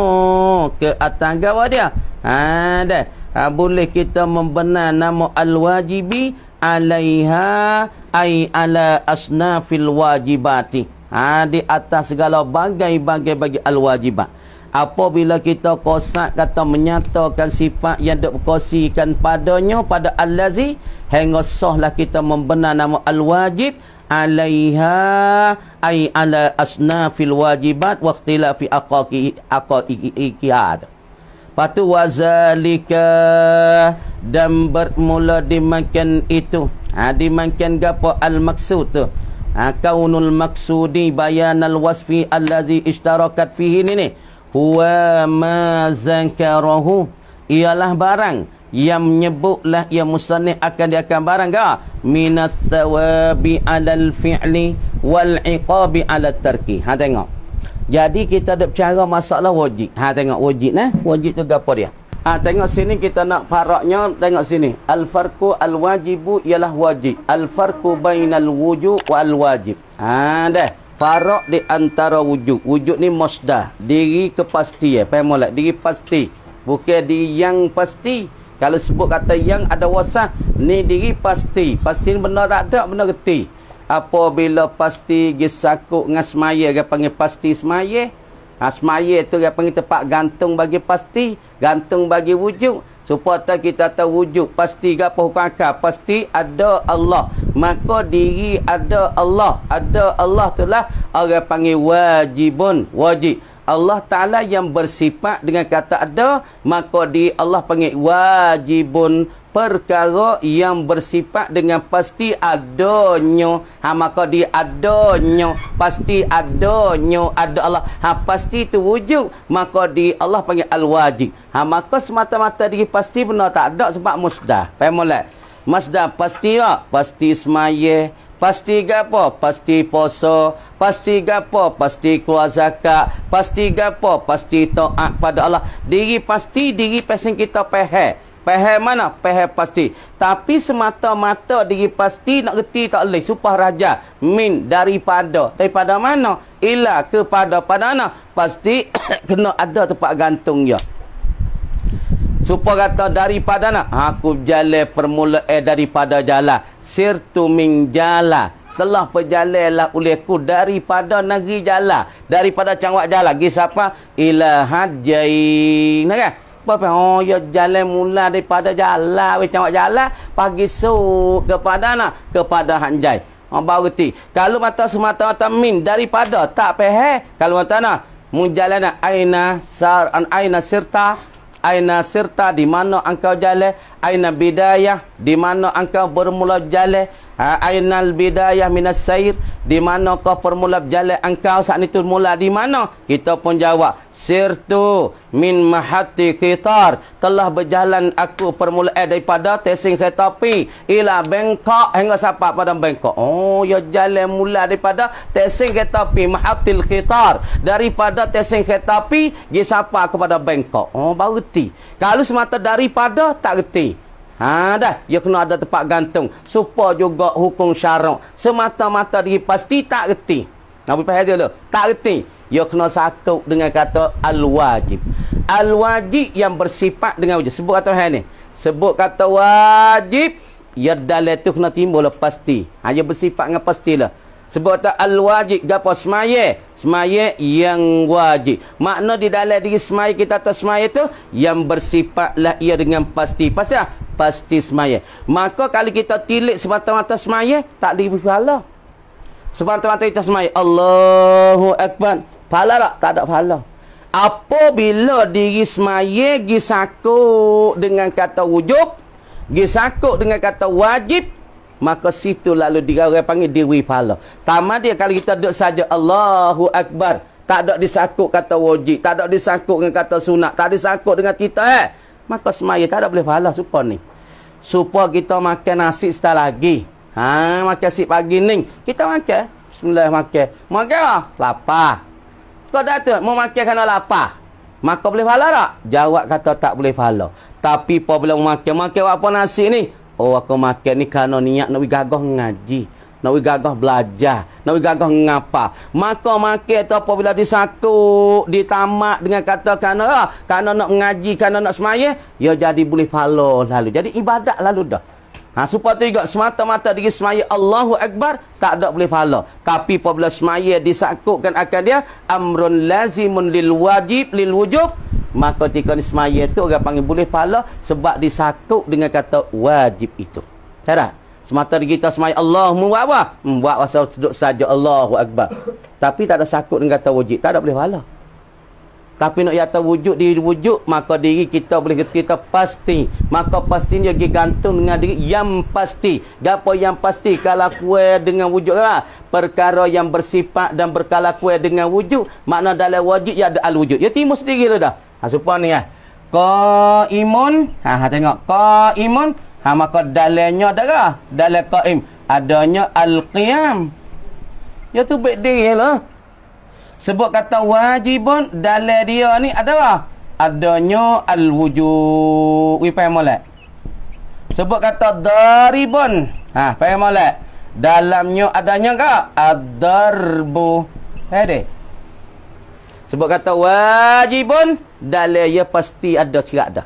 ke atas gawa dia ha ha, boleh kita membenar nama al-wajibi alaiha ai ala asnafil wajibati ha, di atas segala bagai-bagai bagi al-wajibat apabila kita kosak kata menyatakan sifat yang dikosikan padanya pada al-lazi hingga sahlah kita membenar nama al-wajib alaiha ay ala fil wajibat waqtila fi aqaqi aqaqiqiyad patu wazalika dan bermula dimakan itu ha dimakan gapo al maksud tu Ha, kaunul maksudi bayanal wasfi allazi ishtarakat fihi ni ni huwa ma zankarahu ialah barang yang menyebutlah ia musannif akan dia akan barang ke minas thawabi alal fi'li wal iqabi alat tarki ha tengok jadi kita ada bercara masalah wajib ha tengok wajib nah wajib tu gapo dia Ha, tengok sini kita nak faraknya tengok sini al farqu al wajibu ialah wajib al farqu bainal wujub wal wajib ha deh farak di antara wujud wujud ni masdar diri kepastian eh? pemolak diri pasti bukan diri yang pasti kalau sebut kata yang ada wasah ni diri pasti pasti benda tak ada benda reti apabila pasti gesakuk ngasmaya ke panggil pasti semaya Ha, semaya tu dia panggil tempat gantung bagi pasti, gantung bagi wujud. Supaya kita tahu wujud, pasti ke apa hukum akal? Pasti ada Allah. Maka diri ada Allah. Ada Allah itulah orang panggil wajibun, wajib. Allah Ta'ala yang bersifat dengan kata ada, maka di Allah panggil wajibun perkara yang bersifat dengan pasti adanya. Ha, maka di adanya, pasti adanya, ada Allah. Ha, pasti itu wujud, maka di Allah panggil al-wajib. Ha, maka semata-mata diri pasti benar tak ada sebab musdah. Paham boleh? pasti tak? Pasti semayah. Pasti gapo? Pasti poso. Pasti gapo? Pasti kuasa zakat. Pasti gapo? Pasti toak pada Allah. Diri pasti diri pasang kita pehe. Pehe mana? Pehe pasti. Tapi semata-mata diri pasti nak reti tak leh supah raja min daripada. Daripada mana? Ila kepada pada mana? Pasti (coughs) kena ada tempat gantung dia. Ya. Supa kata daripada nak aku jale permula eh daripada jala sirtu ming jala telah perjalailah olehku daripada negeri jala daripada cangwak jala gi siapa ila hajai nak kan apa oh ya jale mula daripada jala we cangwak jala pagi su kepada nak kepada hanjai Oh, baru reti. Kalau mata semata-mata min daripada tak peh. Kalau mata nak mujalana aina sar an aina sirta aina sirta di mana engkau jalan aina bidayah di mana engkau bermula jalan Ha, ainal bidayah minas sair Di manakah permula berjalan engkau saat itu mula Di mana? Kita pun jawab Sirtu min mahati kitar Telah berjalan aku permula eh, daripada tesing ketapi Ila bengkok hingga siapa pada bengkok Oh ya jalan mula daripada tesing ketapi mahati kitar Daripada tesing ketapi Gisapa kepada bengkok Oh baru ti Kalau semata daripada tak reti Ha dah, ia kena ada tempat gantung. Supa juga hukum syarak. Semata-mata diri pasti tak reti. Nak bagi dia lah. Tak reti. Ia kena sakut dengan kata al-wajib. Al-wajib yang bersifat dengan wajib. Sebut kata hal ni. Sebut kata wajib. Ya dalai tu kena timbul lah pasti. Ha, ia bersifat dengan pastilah. Sebab tak al-wajib gapo semaya? Semaya yang wajib. Makna di dalam diri semaya kita atas semaya tu yang bersifatlah ia dengan pasti. Pasti pasti semaya. Maka kalau kita tilik semata-mata semaya tak diberi pahala. Semata-mata kita semaya Allahu akbar. Pahala tak? Tak ada pahala. Apabila diri semaya gisakuk dengan kata wujub, gisakuk dengan kata wajib, maka situ lalu dia orang panggil diri pahala. Tama dia kalau kita duduk saja Allahu Akbar, tak ada disangkut kata wajib, tak ada disangkut dengan kata sunat, tak ada disangkut dengan kita eh. Maka semaya tak ada boleh pahala supa ni. Supa kita makan nasi setah lagi. Ha, makan nasi pagi ni. Kita makan. Bismillah makan. Makan apa? Lapar. dah tu, mau makan kena lapar. Maka boleh pahala tak? Jawab kata tak boleh pahala. Tapi apa boleh makan? Makan apa nasi ni? Oh aku makan ni kerana niat nak gagah ngaji Nak gagah belajar Nak gagah ngapa Maka makan tu apabila disakut Ditamak dengan kata kerana ah, Kerana nak ngaji, kerana nak semayah Ya jadi boleh follow lalu Jadi ibadat lalu dah Ha, supaya tu juga semata-mata diri semaya Allahu Akbar, tak ada boleh pahala. Tapi apabila semaya disakutkan akan dia, amrun lazimun lil wajib, lil wujub, maka ketika ni semaya tu orang panggil boleh pahala sebab disakut dengan kata wajib itu tak tak semata kita semaya Allahumma wa'wa buat wasa hmm, duduk saja Allahu Akbar tapi tak ada sakuk dengan kata wajib tak ada boleh pahala tapi nak yata wujud diri wujud maka diri kita boleh kita pasti maka pastinya dia gantung dengan diri yang pasti gapo yang pasti kalau kuai dengan wujud lah perkara yang bersifat dan berkala kue dengan wujud makna dalam wajib ya ada al wujud ya timu sendiri lah dah Ha serupa ni ah. Qaimun. Ha ha tengok. Qaimun. Ha maka dalilnya darah. Dalil qaim. Adanya al-qiyam. Ya tu baik diri lah. Sebab kata wajibun dalil dia ni adalah adanya al-wujud. Wi paham molek. Sebab kata daribun. Ha paham molek. Dalamnya adanya ke? Ad-darbu. Eh, Sebab kata wajibun dalam ia ya pasti ada cirak ada,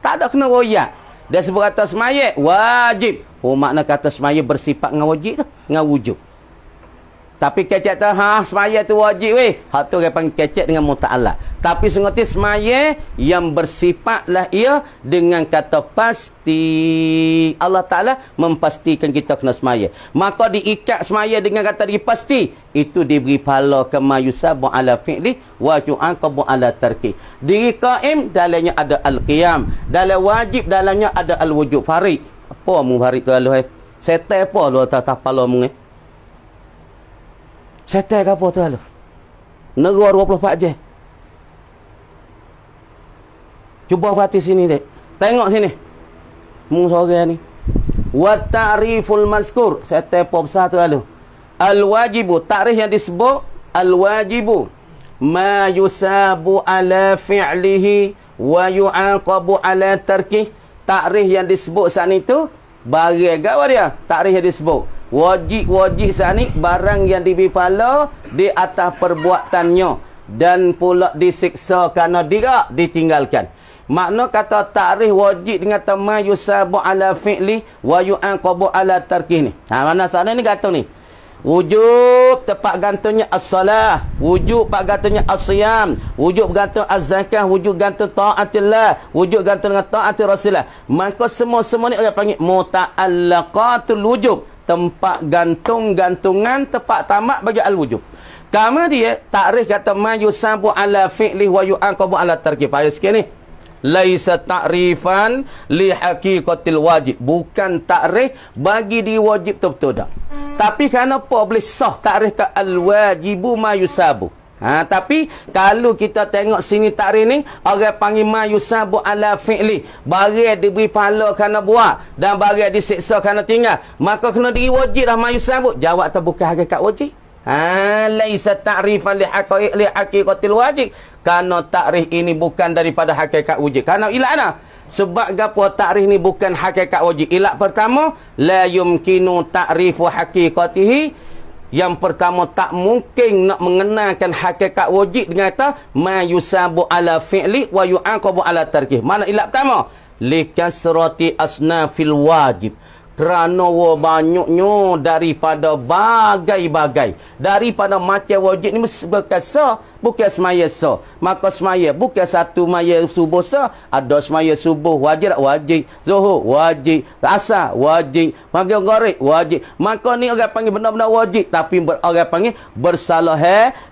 Tak ada kena royak. Dia sebut kata semayat, wajib. Oh, makna kata semayat bersifat dengan wajib tu. Dengan wujud. Tapi kecek tu, ha, semaya tu wajib weh. Hak tu kepang kecek dengan muta'ala. Tapi sengerti semaya yang bersifatlah ia dengan kata pasti. Allah Ta'ala mempastikan kita kena semaya. Maka diikat semaya dengan kata diri pasti. Itu diberi pahala ke mayusabu ala fi'li wa ju'akabu ala tarki. Diri qaim, dalamnya ada al-qiyam. Dalam wajib, dalamnya ada al-wujud. Farid. Apa mu farid kalau eh? Setai apa lu atas tapal omong eh? Setel ke apa tu lalu? Negara 24 je. Cuba perhati sini dek. Tengok sini. Mung sore ni. Wa ta'riful mazkur. Setel apa besar lalu? Al-wajibu. Ta'rif yang disebut. Al-wajibu. Ma yusabu ala fi'lihi. Wa yu'aqabu ala tarkih. Ta'rif yang disebut saat itu. Bagi gawa dia. Ta'rif yang disebut wajib-wajib saat ni barang yang dibipala di atas perbuatannya dan pula disiksa kerana dia ditinggalkan makna kata takrif wajib dengan teman yusabu ala fi'li wa yu'anqabu ala tarkih ni ha, mana soalan ni kata ni wujud tepat gantungnya as-salah wujud tepat gantungnya as-siyam wujud gantung az-zakah wujud gantung ta'atillah wujud gantung dengan ta'atir rasulah maka semua-semua ni orang panggil muta'allakatul wujud tempat gantung-gantungan tempat tamak bagi al-wujub. Kama dia takrif kata mayusabu ala fi'li wa yu'aqabu ala tarkib. Ayat sekian ni. Laisa ta'rifan li haqiqatil wajib. Bukan takrif bagi diwajib tu betul tak. Tapi kenapa boleh sah takrif ta al-wajibu mayusabu? Ha, tapi kalau kita tengok sini takrin ni orang panggil mayusabu ala fi'li barang diberi pahala kerana buat dan barang disiksa kerana tinggal maka kena diri wajib lah mayusabu jawab tu bukan hakikat wajib ha laisa ta'rifan li haqiqati li haqiqatil wajib kerana takrif ini bukan daripada hakikat wajib kerana ilana lah. sebab gapo takrif ni bukan hakikat wajib ilat pertama la yumkinu ta'rifu haqiqatihi yang pertama tak mungkin nak mengenakan hakikat wajib dengan kata mayusabu ala fi'li wa yu'aqabu ala tarkih. Mana ilat pertama? Likasrati asna fil wajib kerana banyaknya daripada bagai-bagai daripada macam wajib ni berkasa bukan semaya sa maka semaya bukan satu maya subuh sa ada semaya subuh wajib wajib zuhur wajib asar wajib pagi gharib wajib maka ni orang panggil benar-benar wajib tapi orang panggil bersalah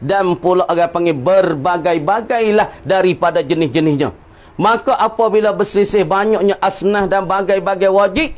dan pula orang panggil berbagai-bagailah daripada jenis-jenisnya maka apabila berselisih banyaknya asnah dan bagai-bagai wajib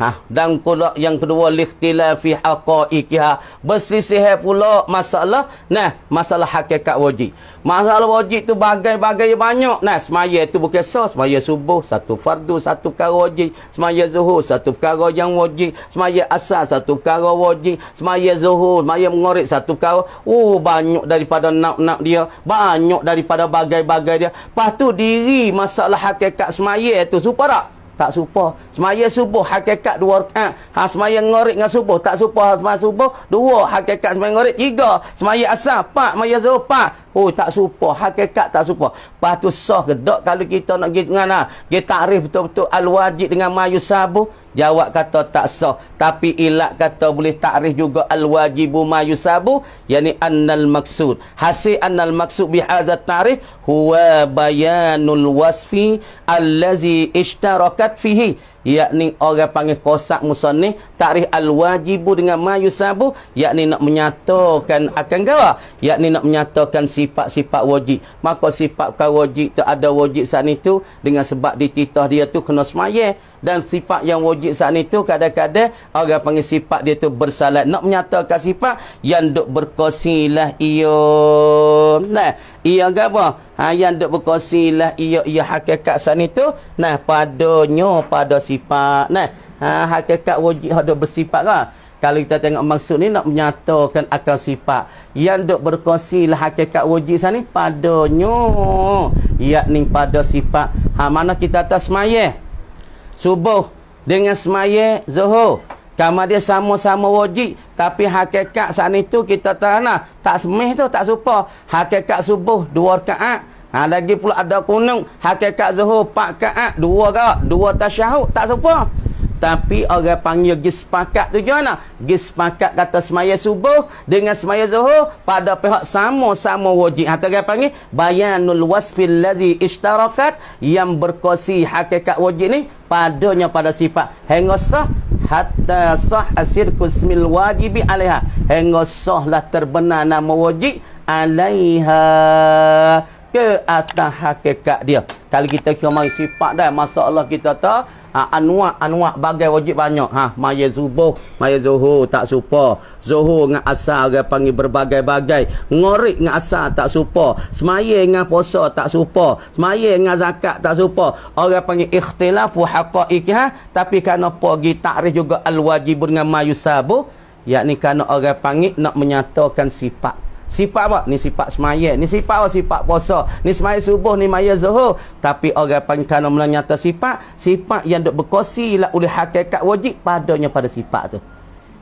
Ha, dan yang kedua fi ikhtilafi haqaiqiha bersisih pula masalah nah masalah hakikat wajib masalah wajib tu bagai-bagai banyak nah semaya tu bukan sah semaya subuh satu fardu satu perkara wajib semaya zuhur satu perkara yang wajib semaya asar satu perkara wajib semaya zuhur semaya mengorek satu perkara oh banyak daripada nak-nak dia banyak daripada bagai-bagai dia lepas tu diri masalah hakikat semaya tu supaya tak tak supah. Semaya subuh hakikat dua rakaat. Ha semaya ngorik dengan subuh tak supah ha, semaya subuh. Dua hakikat semaya ngorik tiga. Semaya asar empat, semaya zuhur empat. Oh tak serupa, hakikat tak serupa. Patut sah ke dak kalau kita nak gitu dengan ah, dia takrif betul-betul al-wajib dengan mayu sabu, jawab kata tak sah. Tapi ilak kata boleh takrif juga al-wajibu mayu sabu, yakni annal maksud. Hasil annal maksud bi hadza tarikh huwa bayanul wasfi allazi ishtarakat fihi yakni orang panggil kosak musanih takrif al-wajibu dengan mayusabu yakni nak menyatakan akan gawa yakni nak menyatakan sifat-sifat wajib maka sifat kau wajib tak ada wajib saat itu dengan sebab dititah dia tu kena semayah dan sifat yang wajib saat itu kadang-kadang orang panggil sifat dia tu bersalah nak menyatakan sifat yang duk berkosilah ia nah ia apa ha, yang duk berkosilah ia ia hakikat saat itu nah padonyo pada sifat nah ha, hakikat wajib ada bersifat lah kalau kita tengok maksud ni nak menyatakan akal sifat yang duk berkosilah hakikat wujud sana padanya yakni pada sifat ha mana kita atas semayah subuh dengan semaya zuhur kama dia sama-sama wajib tapi hakikat saat itu kita tak nak tak semih tu tak serupa hakikat subuh dua rakaat ha lagi pula ada kunung hakikat zuhur empat rakaat dua rakaat dua tasyahud tak serupa tapi orang panggil gispakat tu je nak. Lah. Gispakat kata semaya subuh dengan semaya zuhur pada pihak sama-sama wajib. Hatta orang panggil bayanul wasfil lazi ishtarakat yang berkosi hakikat wajib ni padanya pada sifat. Hengah sah hatta sah asir kusmil wajibi alaiha. Hengah sah lah terbenar nama wajib alaiha ke atas hakikat dia. Kalau kita kemari sifat dah masalah kita tak ha, anwa-anwa' bagai wajib banyak ha maya zubuh maya zuhur tak serupa zuhur dengan asar orang panggil berbagai-bagai ngorik dengan asar tak serupa semaya dengan puasa tak serupa semaya dengan zakat tak serupa orang panggil ikhtilafu haqaiqah ha? tapi kenapa pergi takrif juga al-wajib dengan mayusabu yakni kerana orang panggil nak menyatakan sifat sifat apa? Ni sifat semayat. Ni sifat apa? Sifat puasa. Ni semayat subuh, ni maya zuhur. Tapi orang pangkana menyata sifat, sifat yang duk berkosi lah oleh hakikat wajib padanya pada sifat tu.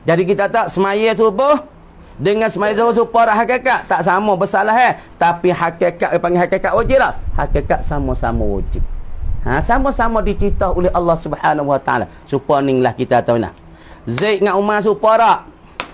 Jadi kita tak semayat subuh, dengan semayat zuhur supaya orang hakikat. Tak sama bersalah eh. Tapi hakikat, dia panggil hakikat wajib lah. Hakikat sama-sama wajib. Ha, sama-sama dicitah oleh Allah Subhanahu Wa Taala. Supaya ni lah kita tahu nak. Zaid dengan Umar supaya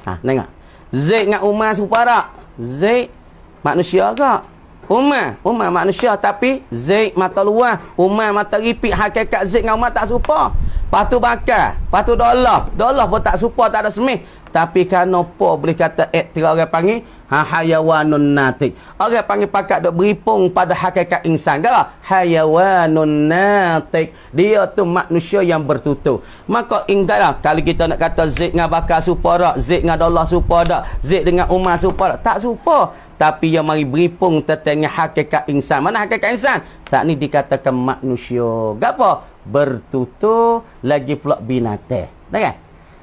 Ha, tengok. Zaid dengan Umar supaya Zaid manusia ke? Umar, Umar manusia tapi Zaid mata luar, Umar mata ripit hakikat Zaid dengan Umar tak serupa. Patu bakar, patu dolah. Dolah pun tak suka, tak ada semih. Tapi kanopo boleh kata etra orang panggil ha hayawanun natik. Orang panggil pakat dok beripung pada hakikat insan. Gara hayawanun natik. Dia tu manusia yang bertutu. Maka ingat lah, kalau kita nak kata Zik dengan bakar supa tak, Zik dengan dolah supa tak, Zik dengan umat supa tak, tak supa. Tapi yang mari beripung tetangnya hakikat insan. Mana hakikat insan? Saat ni dikatakan manusia. Gak apa? bertutur lagi pula binatang. Betul kan?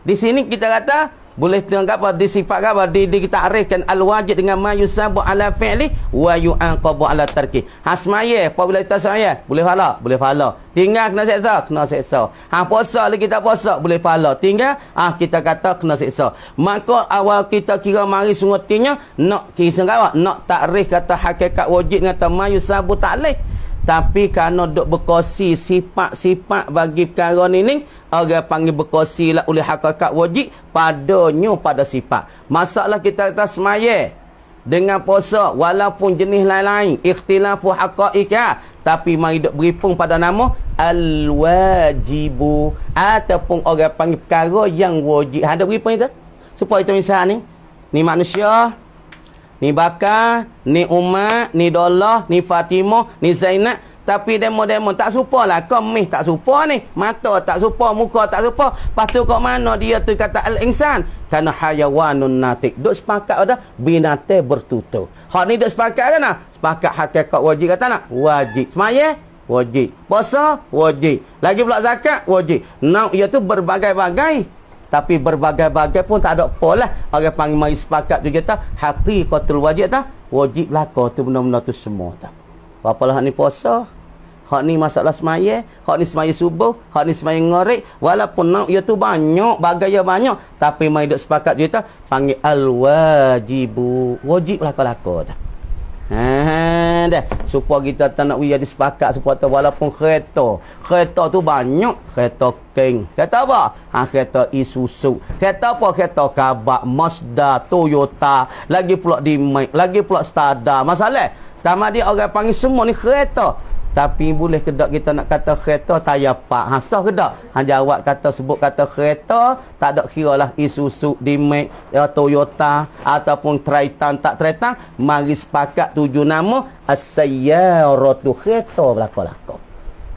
Di sini kita kata boleh tengok apa disifat apa di, kita arifkan al wajib dengan mayusabu ala fi'li wa yu'aqabu ala tarki. Hasmaye apabila kita saya boleh pahala, boleh pahala. Tinggal kena seksa, kena seksa. Ha puasa lagi kita puasa boleh pahala. Tinggal ah ha, kita kata kena seksa. Maka awal kita kira mari sungutinya nak kisah apa? Nak takrif kata hakikat wajib dengan mayusabu ta'lik. Tapi kerana duk berkosi sifat-sifat bagi perkara ni ni, orang panggil berkosi lah oleh hakikat wajib padanya pada sifat. Masalah kita kata semaya dengan puasa walaupun jenis lain-lain, ikhtilafu haqa'ika, tapi mari duk pun pada nama al-wajibu ataupun orang panggil perkara yang wajib. Ada ha, berhipung itu? Supaya itu misalnya ni, ni manusia, ni Bakar, ni Umar, ni Dolah, ni Fatimah, ni Zainab. Tapi demo-demo tak serupa lah. kau mih tak serupa ni. Mata tak serupa, muka tak serupa. Lepas tu kat mana dia tu kata Al-Insan. Kerana hayawanun natik. Duk sepakat kata, binatai bertutu. Hak ni duk sepakat kan nak Sepakat hakikat wajib kata nak. Wajib. Semayah? Wajib. Puasa? Wajib. Lagi pula zakat? Wajib. Nak ia tu berbagai-bagai tapi berbagai-bagai pun tak ada apa lah orang panggil mari sepakat tu kata hati kotul wajib tak wajib kau tu benar-benar tu semua tak apalah ni puasa hak ni masalah semaya hak ni semaya subuh hak ni semaya ngorek walaupun nak ia ya tu banyak bagai ya banyak tapi mari duduk sepakat tu kata panggil al-wajibu wajib kau laku tak Haa, dah. Supaya kita tak nak wujud sepakat supaya walaupun kereta. Kereta tu banyak. Kereta king. Kereta apa? Ha, kereta Isuzu. Kereta apa? Kereta Kabak, Mazda, Toyota. Lagi pula di Mike. Lagi pula Stada. Masalah. Tama dia orang panggil semua ni kereta tapi boleh kedak kita nak kata kereta tayar pak ha sah kedak ha jawab kata sebut kata kereta tak ada kiralah Isuzu Dimac ya, Toyota ataupun Triton tak Triton mari sepakat tujuh nama as-sayyaratu kereta belakolah kau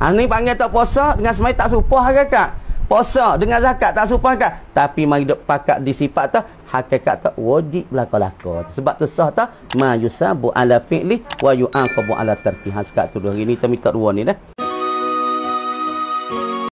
ha ni panggil tak puasa dengan semai tak supah ke kak puasa dengan zakat tak supahkan tapi mari dok pakat disifat tu hakikat tu wajib belaka-laka sebab tu sah tu ma yusabu ala fi'li wa yu'aqabu ala tarki hasakat tu hari ni kita minta dua ni dah